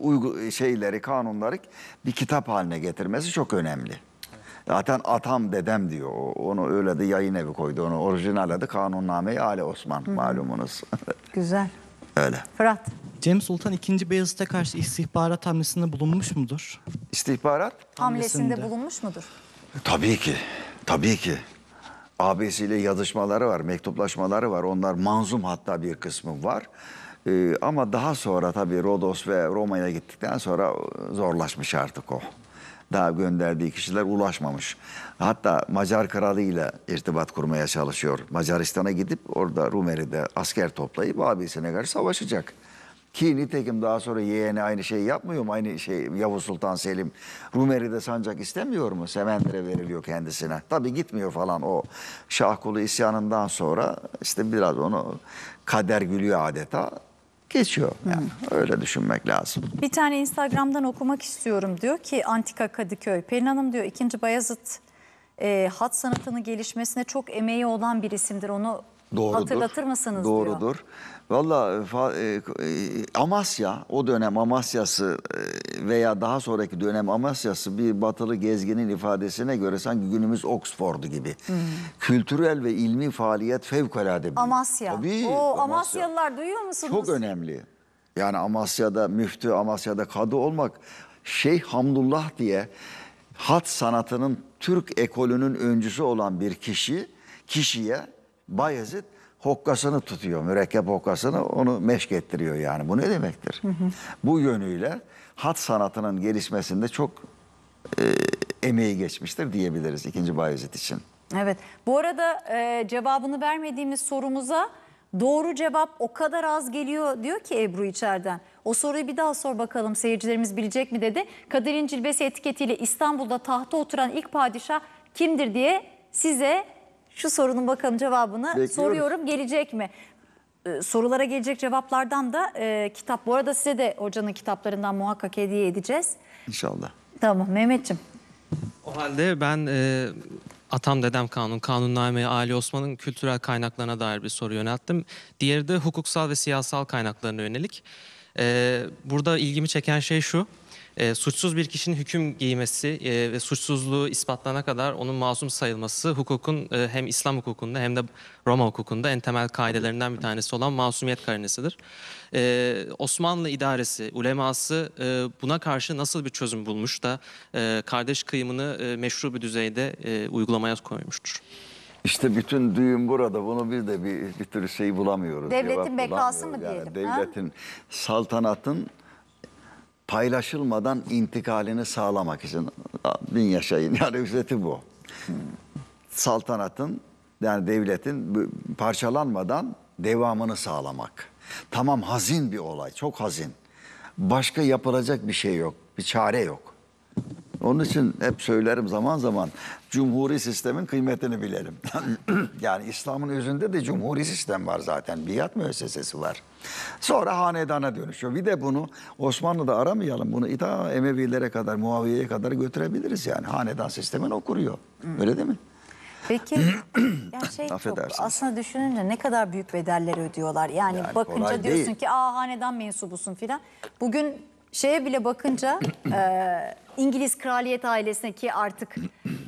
uygu, şeyleri, kanunları bir kitap haline getirmesi çok önemli. Zaten atam dedem diyor. Onu öyle de yayın evi koydu. Onu orijinal adı Kanunname-i Ali Osman Hı. malumunuz. Güzel. öyle. Fırat. Cem Sultan 2. Beyazıt'a karşı istihbarat hamlesinde bulunmuş mudur? İstihbarat? Hamlesinde, hamlesinde bulunmuş mudur? Tabii ki. Tabii ki. Abisiyle yazışmaları var, mektuplaşmaları var. Onlar manzum hatta bir kısmı var. Ee, ama daha sonra tabii Rodos ve Roma'ya gittikten sonra e, zorlaşmış artık o. Daha gönderdiği kişiler ulaşmamış. Hatta Macar kralı ile irtibat kurmaya çalışıyor. Macaristan'a gidip orada Rumeli'de asker toplayıp abisine karşı savaşacak. Ki nitekim daha sonra yeğeni aynı şeyi yapmıyor mu? Aynı şey Yavuz Sultan Selim Rumeli'de sancak istemiyor mu? Semender'e veriliyor kendisine. Tabii gitmiyor falan o Şahkulu isyanından sonra işte biraz onu kader gülüyor adeta geçiyor. Yani Hı. öyle düşünmek lazım. Bir tane Instagram'dan okumak istiyorum diyor ki Antika Kadıköy. Pelin Hanım diyor ikinci Bayezid e, hat sanatının gelişmesine çok emeği olan bir isimdir. Onu Doğrudur. Hatırlatır mısınız Doğrudur. diyor. Valla e, e, e, Amasya, o dönem Amasya'sı veya daha sonraki dönem Amasya'sı bir batılı gezginin ifadesine göre sanki günümüz Oxford'u gibi. Hmm. Kültürel ve ilmi faaliyet fevkalade bir Amasya. Tabii, Oo, Amasya. Amasyalılar duyuyor musunuz? Çok önemli. Yani Amasya'da müftü, Amasya'da kadı olmak Şeyh Hamdullah diye hat sanatının Türk ekolünün öncüsü olan bir kişi kişiye Bayezid hokkasını tutuyor, mürekkep hokkasını onu meşk ettiriyor yani. Bu ne demektir? Hı hı. Bu yönüyle hat sanatının gelişmesinde çok e, emeği geçmiştir diyebiliriz ikinci Bayezid için. Evet bu arada e, cevabını vermediğimiz sorumuza doğru cevap o kadar az geliyor diyor ki Ebru içeriden. O soruyu bir daha sor bakalım seyircilerimiz bilecek mi dedi. Kaderin Cilvesi etiketiyle İstanbul'da tahta oturan ilk padişah kimdir diye size şu sorunun bakalım cevabını Bekliyoruz. soruyorum. Gelecek mi? Ee, sorulara gelecek cevaplardan da e, kitap. Bu arada size de hocanın kitaplarından muhakkak hediye edeceğiz. İnşallah. Tamam Mehmetçim. O halde ben e, Atam Dedem Kanun, Kanunname Ali Osman'ın kültürel kaynaklarına dair bir soru yönelttim. Diğeri de hukuksal ve siyasal kaynaklarına yönelik. E, burada ilgimi çeken şey şu e, suçsuz bir kişinin hüküm giymesi e, ve suçsuzluğu ispatlanana kadar onun masum sayılması hukukun e, hem İslam hukukunda hem de Roma hukukunda en temel kaidelerinden bir tanesi olan masumiyet karinesidir. E, Osmanlı idaresi, uleması e, buna karşı nasıl bir çözüm bulmuş da e, kardeş kıyımını e, meşru bir düzeyde e, uygulamaya koymuştur? İşte bütün düğün burada. Bunu biz de bir, bir türlü şey bulamıyoruz. Devletin beklası mı yani diyelim? Devletin, ha? saltanatın paylaşılmadan intikalini sağlamak için bin yaşayın. Yani ücreti bu. Saltanatın yani devletin parçalanmadan devamını sağlamak. Tamam hazin bir olay, çok hazin. Başka yapılacak bir şey yok, bir çare yok. Onun için hep söylerim zaman zaman cumhuri sistemin kıymetini bilelim. yani İslam'ın özünde de cumhuri sistem var zaten. Biat müessesesi var. Sonra hanedana dönüşüyor. Bir de bunu Osmanlı'da aramayalım. Bunu İta Emevilere kadar, Muaviye'ye kadar götürebiliriz yani. Hanedan sistemin o kuruyor. Hmm. Öyle değil mi? Peki yani şey çok, aslında düşününce ne kadar büyük bedeller ödüyorlar. Yani, yani bakınca diyorsun değil. ki aa hanedan mensubusun filan. Bugün şeye bile bakınca e, İngiliz kraliyet ailesine ki artık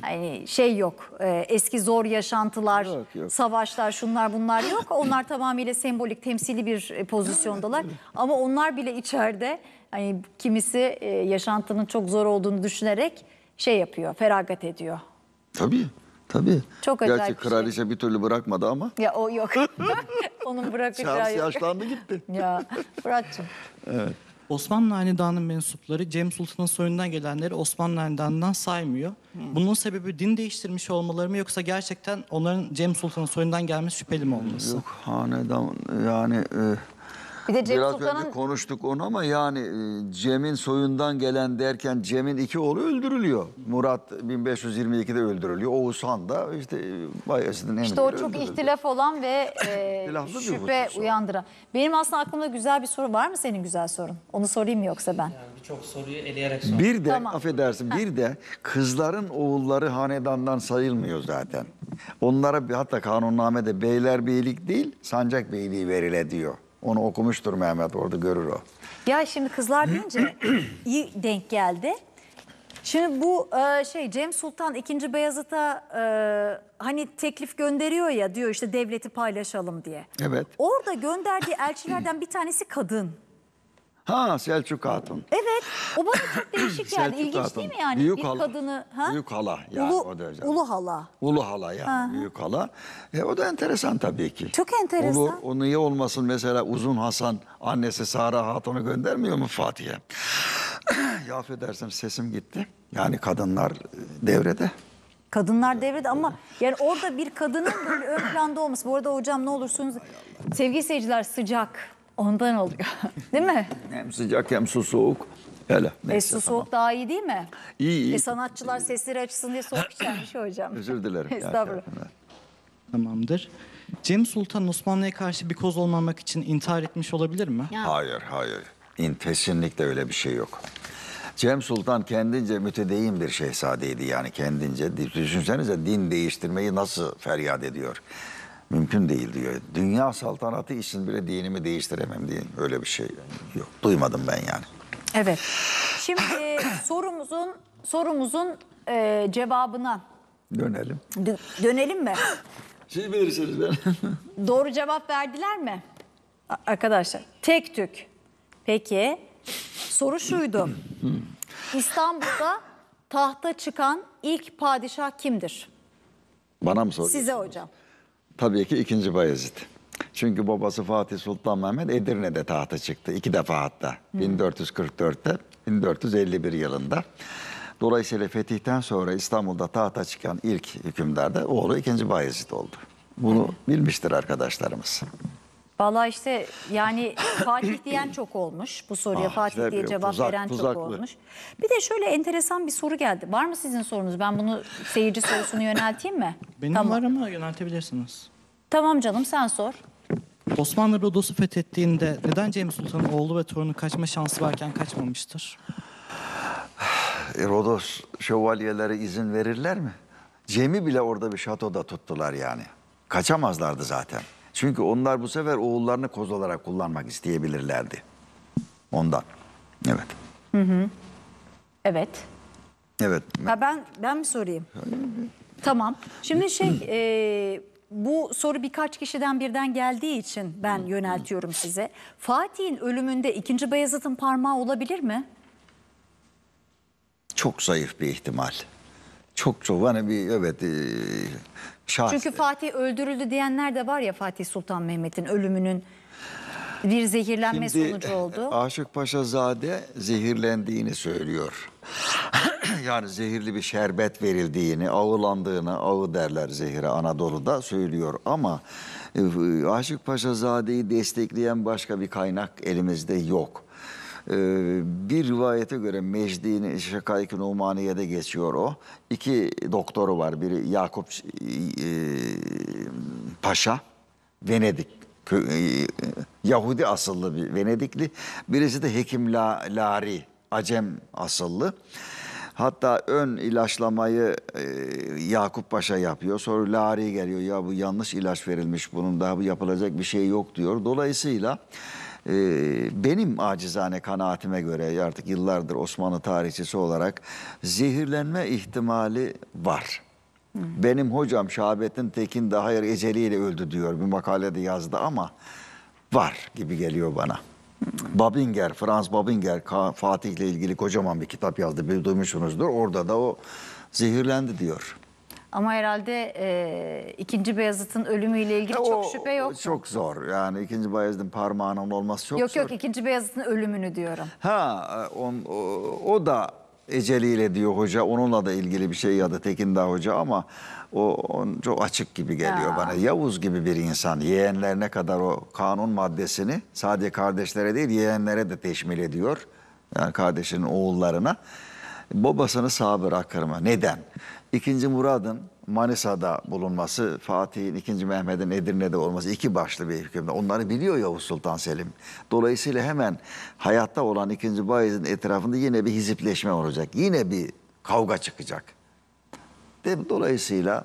hani şey yok e, eski zor yaşantılar, Yok, yok. savaşlar şunlar bunlar yok. Onlar tamamıyla sembolik temsili bir e, pozisyondalar ama onlar bile içeride hani kimisi e, yaşantının çok zor olduğunu düşünerek şey yapıyor feragat ediyor. Tabii. Tabii. Çok acayip Gerçi bir şey. kraliçe bir türlü bırakmadı ama Ya o yok. Onun bırakacağı Charles yok. yaşlandı gitti. Ya Fırat'cığım. Evet. Osmanlı Hanedanı mensupları Cem Sultan'ın soyundan gelenleri Osmanlı Hanedanı'ndan saymıyor. Hmm. Bunun sebebi din değiştirmiş olmaları mı yoksa gerçekten onların Cem Sultan'ın soyundan gelmesi şüpheli mi olması? Yok hanedan yani e, bir de Cem Biraz önce Sultan'ın konuştuk onu ama yani e, Cem'in soyundan gelen derken Cem'in iki oğlu öldürülüyor. Murat 1522'de öldürülüyor. Oğuzhan da işte e, Bayezid'in emriyle İşte o çok öldürüldü. ihtilaf olan ve e, şüphe uyandıran. Benim aslında aklımda güzel bir soru var mı senin güzel sorun? Onu sorayım yoksa ben? Yani birçok soruyu eleyerek sordum. Bir de Tamam. affedersin bir de kızların oğulları hanedandan sayılmıyor zaten. Onlara hatta kanunnamede beyler beylerbeylik değil sancak beyliği verile diyor. Onu okumuştur Mehmet orada görür o. Ya şimdi kızlar deyince iyi denk geldi. Şimdi bu e, şey Cem Sultan 2. Beyazıt'a e, hani teklif gönderiyor ya diyor işte devleti paylaşalım diye. Evet. Orada gönderdiği elçilerden bir tanesi kadın. Ha Selçuk Hatun. Evet. O bana çok değişik geldi. Selçuk İlginç Hatun. değil mi yani? Büyük hala, kadını. Ha? Büyük hala. Yani Ulu, o derece. Ulu hala. Ulu hala yani. Aha. Büyük hala. E, o da enteresan tabii ki. Çok enteresan. Olur, o niye olmasın mesela Uzun Hasan annesi Sara Hatun'u göndermiyor mu Fatih'e? ya affedersin sesim gitti. Yani kadınlar devrede. Kadınlar devrede ama yani orada bir kadının böyle ön planda olması. Bu arada hocam ne olursunuz sevgili seyirciler sıcak Ondan oluyor. Değil mi? Hem sıcak hem su soğuk. Öyle. E, su soğuk tamam. daha iyi değil mi? İyi iyi. E, sanatçılar sesleri açsın diye soğuk içermiş hocam. Özür dilerim. Estağfurullah. Tamamdır. Cem Sultan Osmanlı'ya karşı bir koz olmamak için intihar etmiş olabilir mi? Ya. Hayır, hayır. İn, kesinlikle öyle bir şey yok. Cem Sultan kendince mütedeyim bir şehzadeydi yani kendince. Düşünsenize din değiştirmeyi nasıl feryat ediyor mümkün değil diyor. Dünya saltanatı için bile dinimi değiştiremem diye öyle bir şey yok. Duymadım ben yani. Evet. Şimdi sorumuzun sorumuzun e, cevabına dönelim. Dö dönelim mi? Siz bilirsiniz ben. Doğru cevap verdiler mi? A arkadaşlar tek tük. Peki soru şuydu. İstanbul'da tahta çıkan ilk padişah kimdir? Bana mı soruyorsunuz? Size hocam. Tabii ki ikinci Bayezid. Çünkü babası Fatih Sultan Mehmet Edirne'de tahta çıktı. iki defa hatta. Hmm. 1444'te, 1451 yılında. Dolayısıyla fetihten sonra İstanbul'da tahta çıkan ilk hükümdar da oğlu ikinci Bayezid oldu. Bunu bilmiştir arkadaşlarımız. Valla işte yani Fatih diyen çok olmuş bu soruya Ah, Fatih diye bir- cevap tuzak- veren tuzaklı. çok olmuş. Bir de şöyle enteresan bir soru geldi. Var mı sizin sorunuz? Ben bunu seyirci sorusunu yönelteyim mi? Benim tamam. var ama yöneltebilirsiniz. Tamam canım sen sor. Osmanlı Rodos'u fethettiğinde neden Cem Sultan'ın oğlu ve torunu kaçma şansı varken kaçmamıştır? E, Rodos şövalyelere izin verirler mi? Cem'i bile orada bir şatoda tuttular yani. Kaçamazlardı zaten. Çünkü onlar bu sefer oğullarını koz olarak kullanmak isteyebilirlerdi. Ondan. Evet. Hı hı. Evet. Evet. Ha ben ben mi sorayım? tamam. Şimdi şey e, bu soru birkaç kişiden birden geldiği için ben yöneltiyorum size. Fatih'in ölümünde ikinci Bayezid'in parmağı olabilir mi? Çok zayıf bir ihtimal. Çok çok hani bir evet e, şahıs. Çünkü Fatih öldürüldü diyenler de var ya Fatih Sultan Mehmet'in ölümünün bir zehirlenme Şimdi, sonucu oldu. E, Aşık Paşa Zade zehirlendiğini söylüyor. yani zehirli bir şerbet verildiğini, ağılandığını, ağı derler zehire Anadolu'da söylüyor ama e, Aşık Paşa Zade'yi destekleyen başka bir kaynak elimizde yok. Ee, bir rivayete göre Mecdi'nin Şakayk-ı Numaniye'de geçiyor o. İki doktoru var. Biri Yakup e, Paşa, Venedik e, Yahudi asıllı bir Venedikli. Birisi de Hekim Lari, Acem asıllı. Hatta ön ilaçlamayı e, Yakup Paşa yapıyor. Sonra Lari geliyor. Ya bu yanlış ilaç verilmiş. Bunun daha bu yapılacak bir şey yok diyor. Dolayısıyla ee, benim acizane kanaatime göre artık yıllardır Osmanlı tarihçisi olarak zehirlenme ihtimali var. Hı. Benim hocam Şahabettin Tekin daha yer eceliyle öldü diyor bir makalede yazdı ama var gibi geliyor bana. Babinger, Franz Babinger Fatih ile ilgili kocaman bir kitap yazdı. Bir duymuşsunuzdur. Orada da o zehirlendi diyor. Ama herhalde e, ikinci Beyazıt'ın ölümüyle ilgili çok o, şüphe yok. Çok zor. Yani ikinci Beyazıt'ın parmağının olması çok yok, zor. Yok yok ikinci Beyazıt'ın ölümünü diyorum. Ha e, on, o, o da eceliyle diyor hoca. Onunla da ilgili bir şey ya da Tekindağ hoca ama o on, çok açık gibi geliyor ya. bana. Yavuz gibi bir insan yeğenlerine kadar o kanun maddesini sadece kardeşlere değil yeğenlere de teşmil ediyor. Yani kardeşinin oğullarına. Babasını sağ bırakır mı? Neden? İkinci Murad'ın Manisa'da bulunması, Fatih'in ikinci Mehmet'in Edirne'de olması iki başlı bir hükümde. Onları biliyor Yavuz Sultan Selim. Dolayısıyla hemen hayatta olan ikinci Bayezid'in etrafında yine bir hizipleşme olacak. Yine bir kavga çıkacak. Dolayısıyla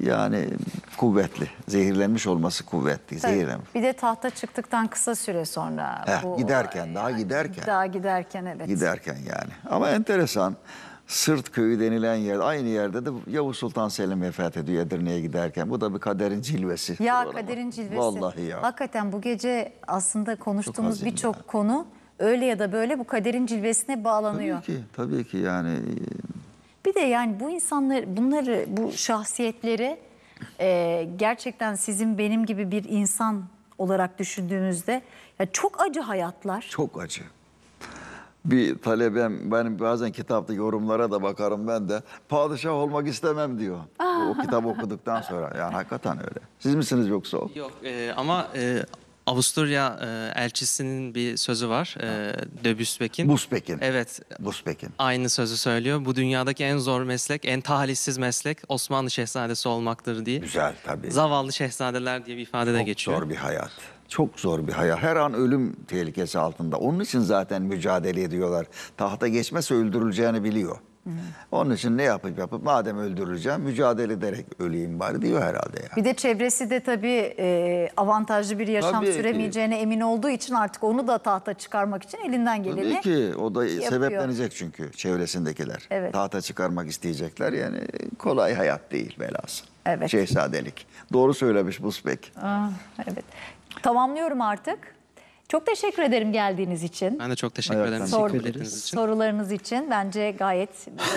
yani kuvvetli, zehirlenmiş olması kuvvetli, Tabii, zehirlenmiş. Bir de tahta çıktıktan kısa süre sonra. Heh, bu, giderken, daha yani, giderken. Daha giderken evet. Giderken yani. Ama enteresan. Sırt köyü denilen yer. Aynı yerde de Yavuz Sultan Selim vefat ediyor Edirne'ye giderken. Bu da bir kaderin cilvesi. Ya kaderin cilvesi. Vallahi ya. Hakikaten bu gece aslında konuştuğumuz birçok konu öyle ya da böyle bu kaderin cilvesine bağlanıyor. Tabii ki, tabii ki yani. Bir de yani bu insanlar, bunları, bu şahsiyetleri e, gerçekten sizin benim gibi bir insan olarak düşündüğümüzde ya çok acı hayatlar. Çok acı bir talebem ben bazen kitapta yorumlara da bakarım ben de padişah olmak istemem diyor. o kitap okuduktan sonra yani hakikaten öyle. Siz misiniz yoksa o? Yok e, ama e, Avusturya e, elçisinin bir sözü var. E, de Busbekin. Evet. Busbekin. Aynı sözü söylüyor. Bu dünyadaki en zor meslek, en talihsiz meslek Osmanlı şehzadesi olmaktır diye. Güzel tabii. Zavallı şehzadeler diye bir ifade de Çok zor bir hayat çok zor bir hayat. Her an ölüm tehlikesi altında. Onun için zaten mücadele ediyorlar. Tahta geçmezse öldürüleceğini biliyor. Hı. Onun için ne yapıp yapıp madem öldürüleceğim mücadele ederek öleyim bari diyor herhalde. Yani. Bir de çevresi de tabii e, avantajlı bir yaşam tabii süremeyeceğine ki. emin olduğu için artık onu da tahta çıkarmak için elinden geleni Tabii ki o da yapıyor. sebeplenecek çünkü çevresindekiler. Evet. Tahta çıkarmak isteyecekler yani kolay hayat değil belası. Evet. Şehzadelik. Doğru söylemiş Busbek. Ah evet. Tamamlıyorum artık. Çok teşekkür ederim geldiğiniz için. Ben de çok teşekkür Evet, ederim. ben Sor- Teşekkür ederiz. için. Sorularınız için bence gayet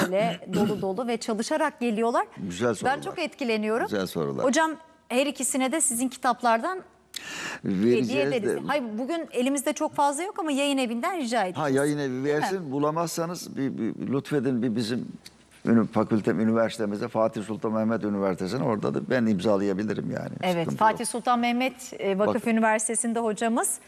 böyle dolu dolu ve çalışarak geliyorlar. Güzel sorular. Ben çok etkileniyorum. Güzel sorular. Hocam her ikisine de sizin kitaplardan hediye ederiz. de. Hayır bugün elimizde çok fazla yok ama yayın evinden rica edeceğiz. Ha yayın evi versin. Bulamazsanız bir, bir lütfedin bir bizim fakültem, üniversitemizde Fatih Sultan Mehmet Üniversitesi'ne orada da ben imzalayabilirim yani. Evet Fatih yok. Sultan Mehmet e, Vakıf Bak. Üniversitesi'nde hocamız.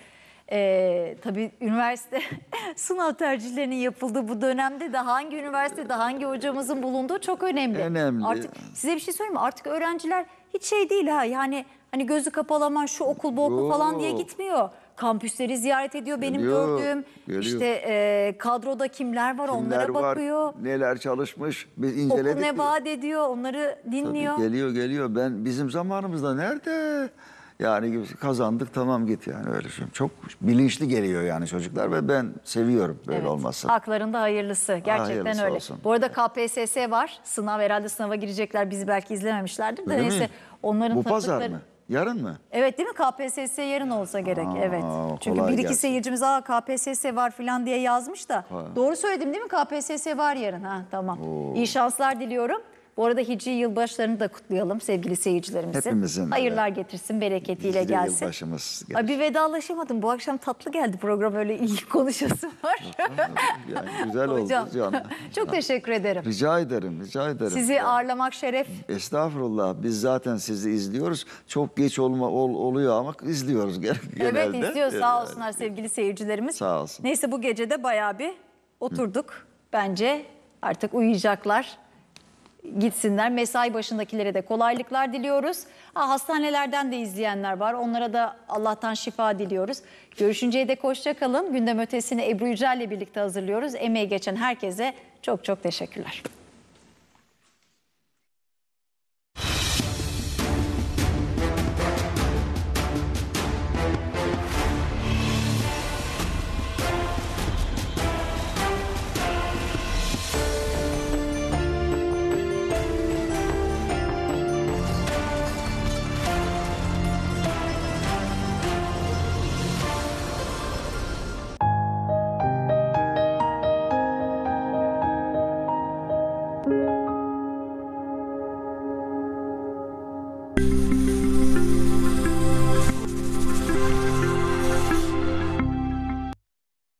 Ee, tabii üniversite sınav tercihlerinin yapıldığı bu dönemde de hangi üniversitede hangi hocamızın bulunduğu çok önemli. Önemli. Artık size bir şey söyleyeyim mi? Artık öğrenciler hiç şey değil ha yani hani gözü kapalaman şu okul bu okul Yo. falan diye gitmiyor kampüsleri ziyaret ediyor benim Geliyor, gördüğüm. Geliyor. İşte e, kadroda kimler var Kimler onlara var, bakıyor. neler çalışmış biz Okul ne vaat ediyor onları dinliyor. Tabii geliyor geliyor. Ben bizim zamanımızda nerede? Yani kazandık tamam git yani öyle şey. Çok bilinçli geliyor yani çocuklar ve ben seviyorum böyle Evet, olmasını. Haklarında hayırlısı. Gerçekten Hayırlısı öyle. olsun. Bu arada KPSS var. Sınav herhalde sınava girecekler. Bizi belki izlememişlerdir de Öyle mi? neyse. Onların Bu pazar mı? Yarın mı? Evet değil mi? KPSS yarın olsa gerek. Aa, evet. Çünkü bir iki gelsin. seyircimiz Aa, KPSS var falan diye yazmış da. Ha. Doğru söyledim değil mi? KPSS var yarın. Ha, tamam. Oo. İyi şanslar diliyorum. Bu arada Hicri yılbaşlarını da kutlayalım sevgili seyircilerimizin. Hepimizin. Hayırlar evet. getirsin, bereketiyle Hicri gelsin. Yılbaşımız gelir. Bir vedalaşamadım. Bu akşam tatlı geldi program öyle iyi konuşası var. yani güzel Hocam, oldu. Canım. Çok teşekkür ederim. Rica ederim, rica ederim. Sizi ya. ağırlamak şeref. Estağfurullah. Biz zaten sizi izliyoruz. Çok geç olma ol, oluyor ama izliyoruz genelde. Evet izliyor sağ olsunlar sevgili seyircilerimiz. Sağ olsun. Neyse bu gece de bayağı bir oturduk. Hı. Bence artık uyuyacaklar gitsinler. Mesai başındakilere de kolaylıklar diliyoruz. Ha, hastanelerden de izleyenler var. Onlara da Allah'tan şifa diliyoruz. Görüşünceye de hoşça kalın. Gündem ötesini Ebru Yücel ile birlikte hazırlıyoruz. Emeği geçen herkese çok çok teşekkürler.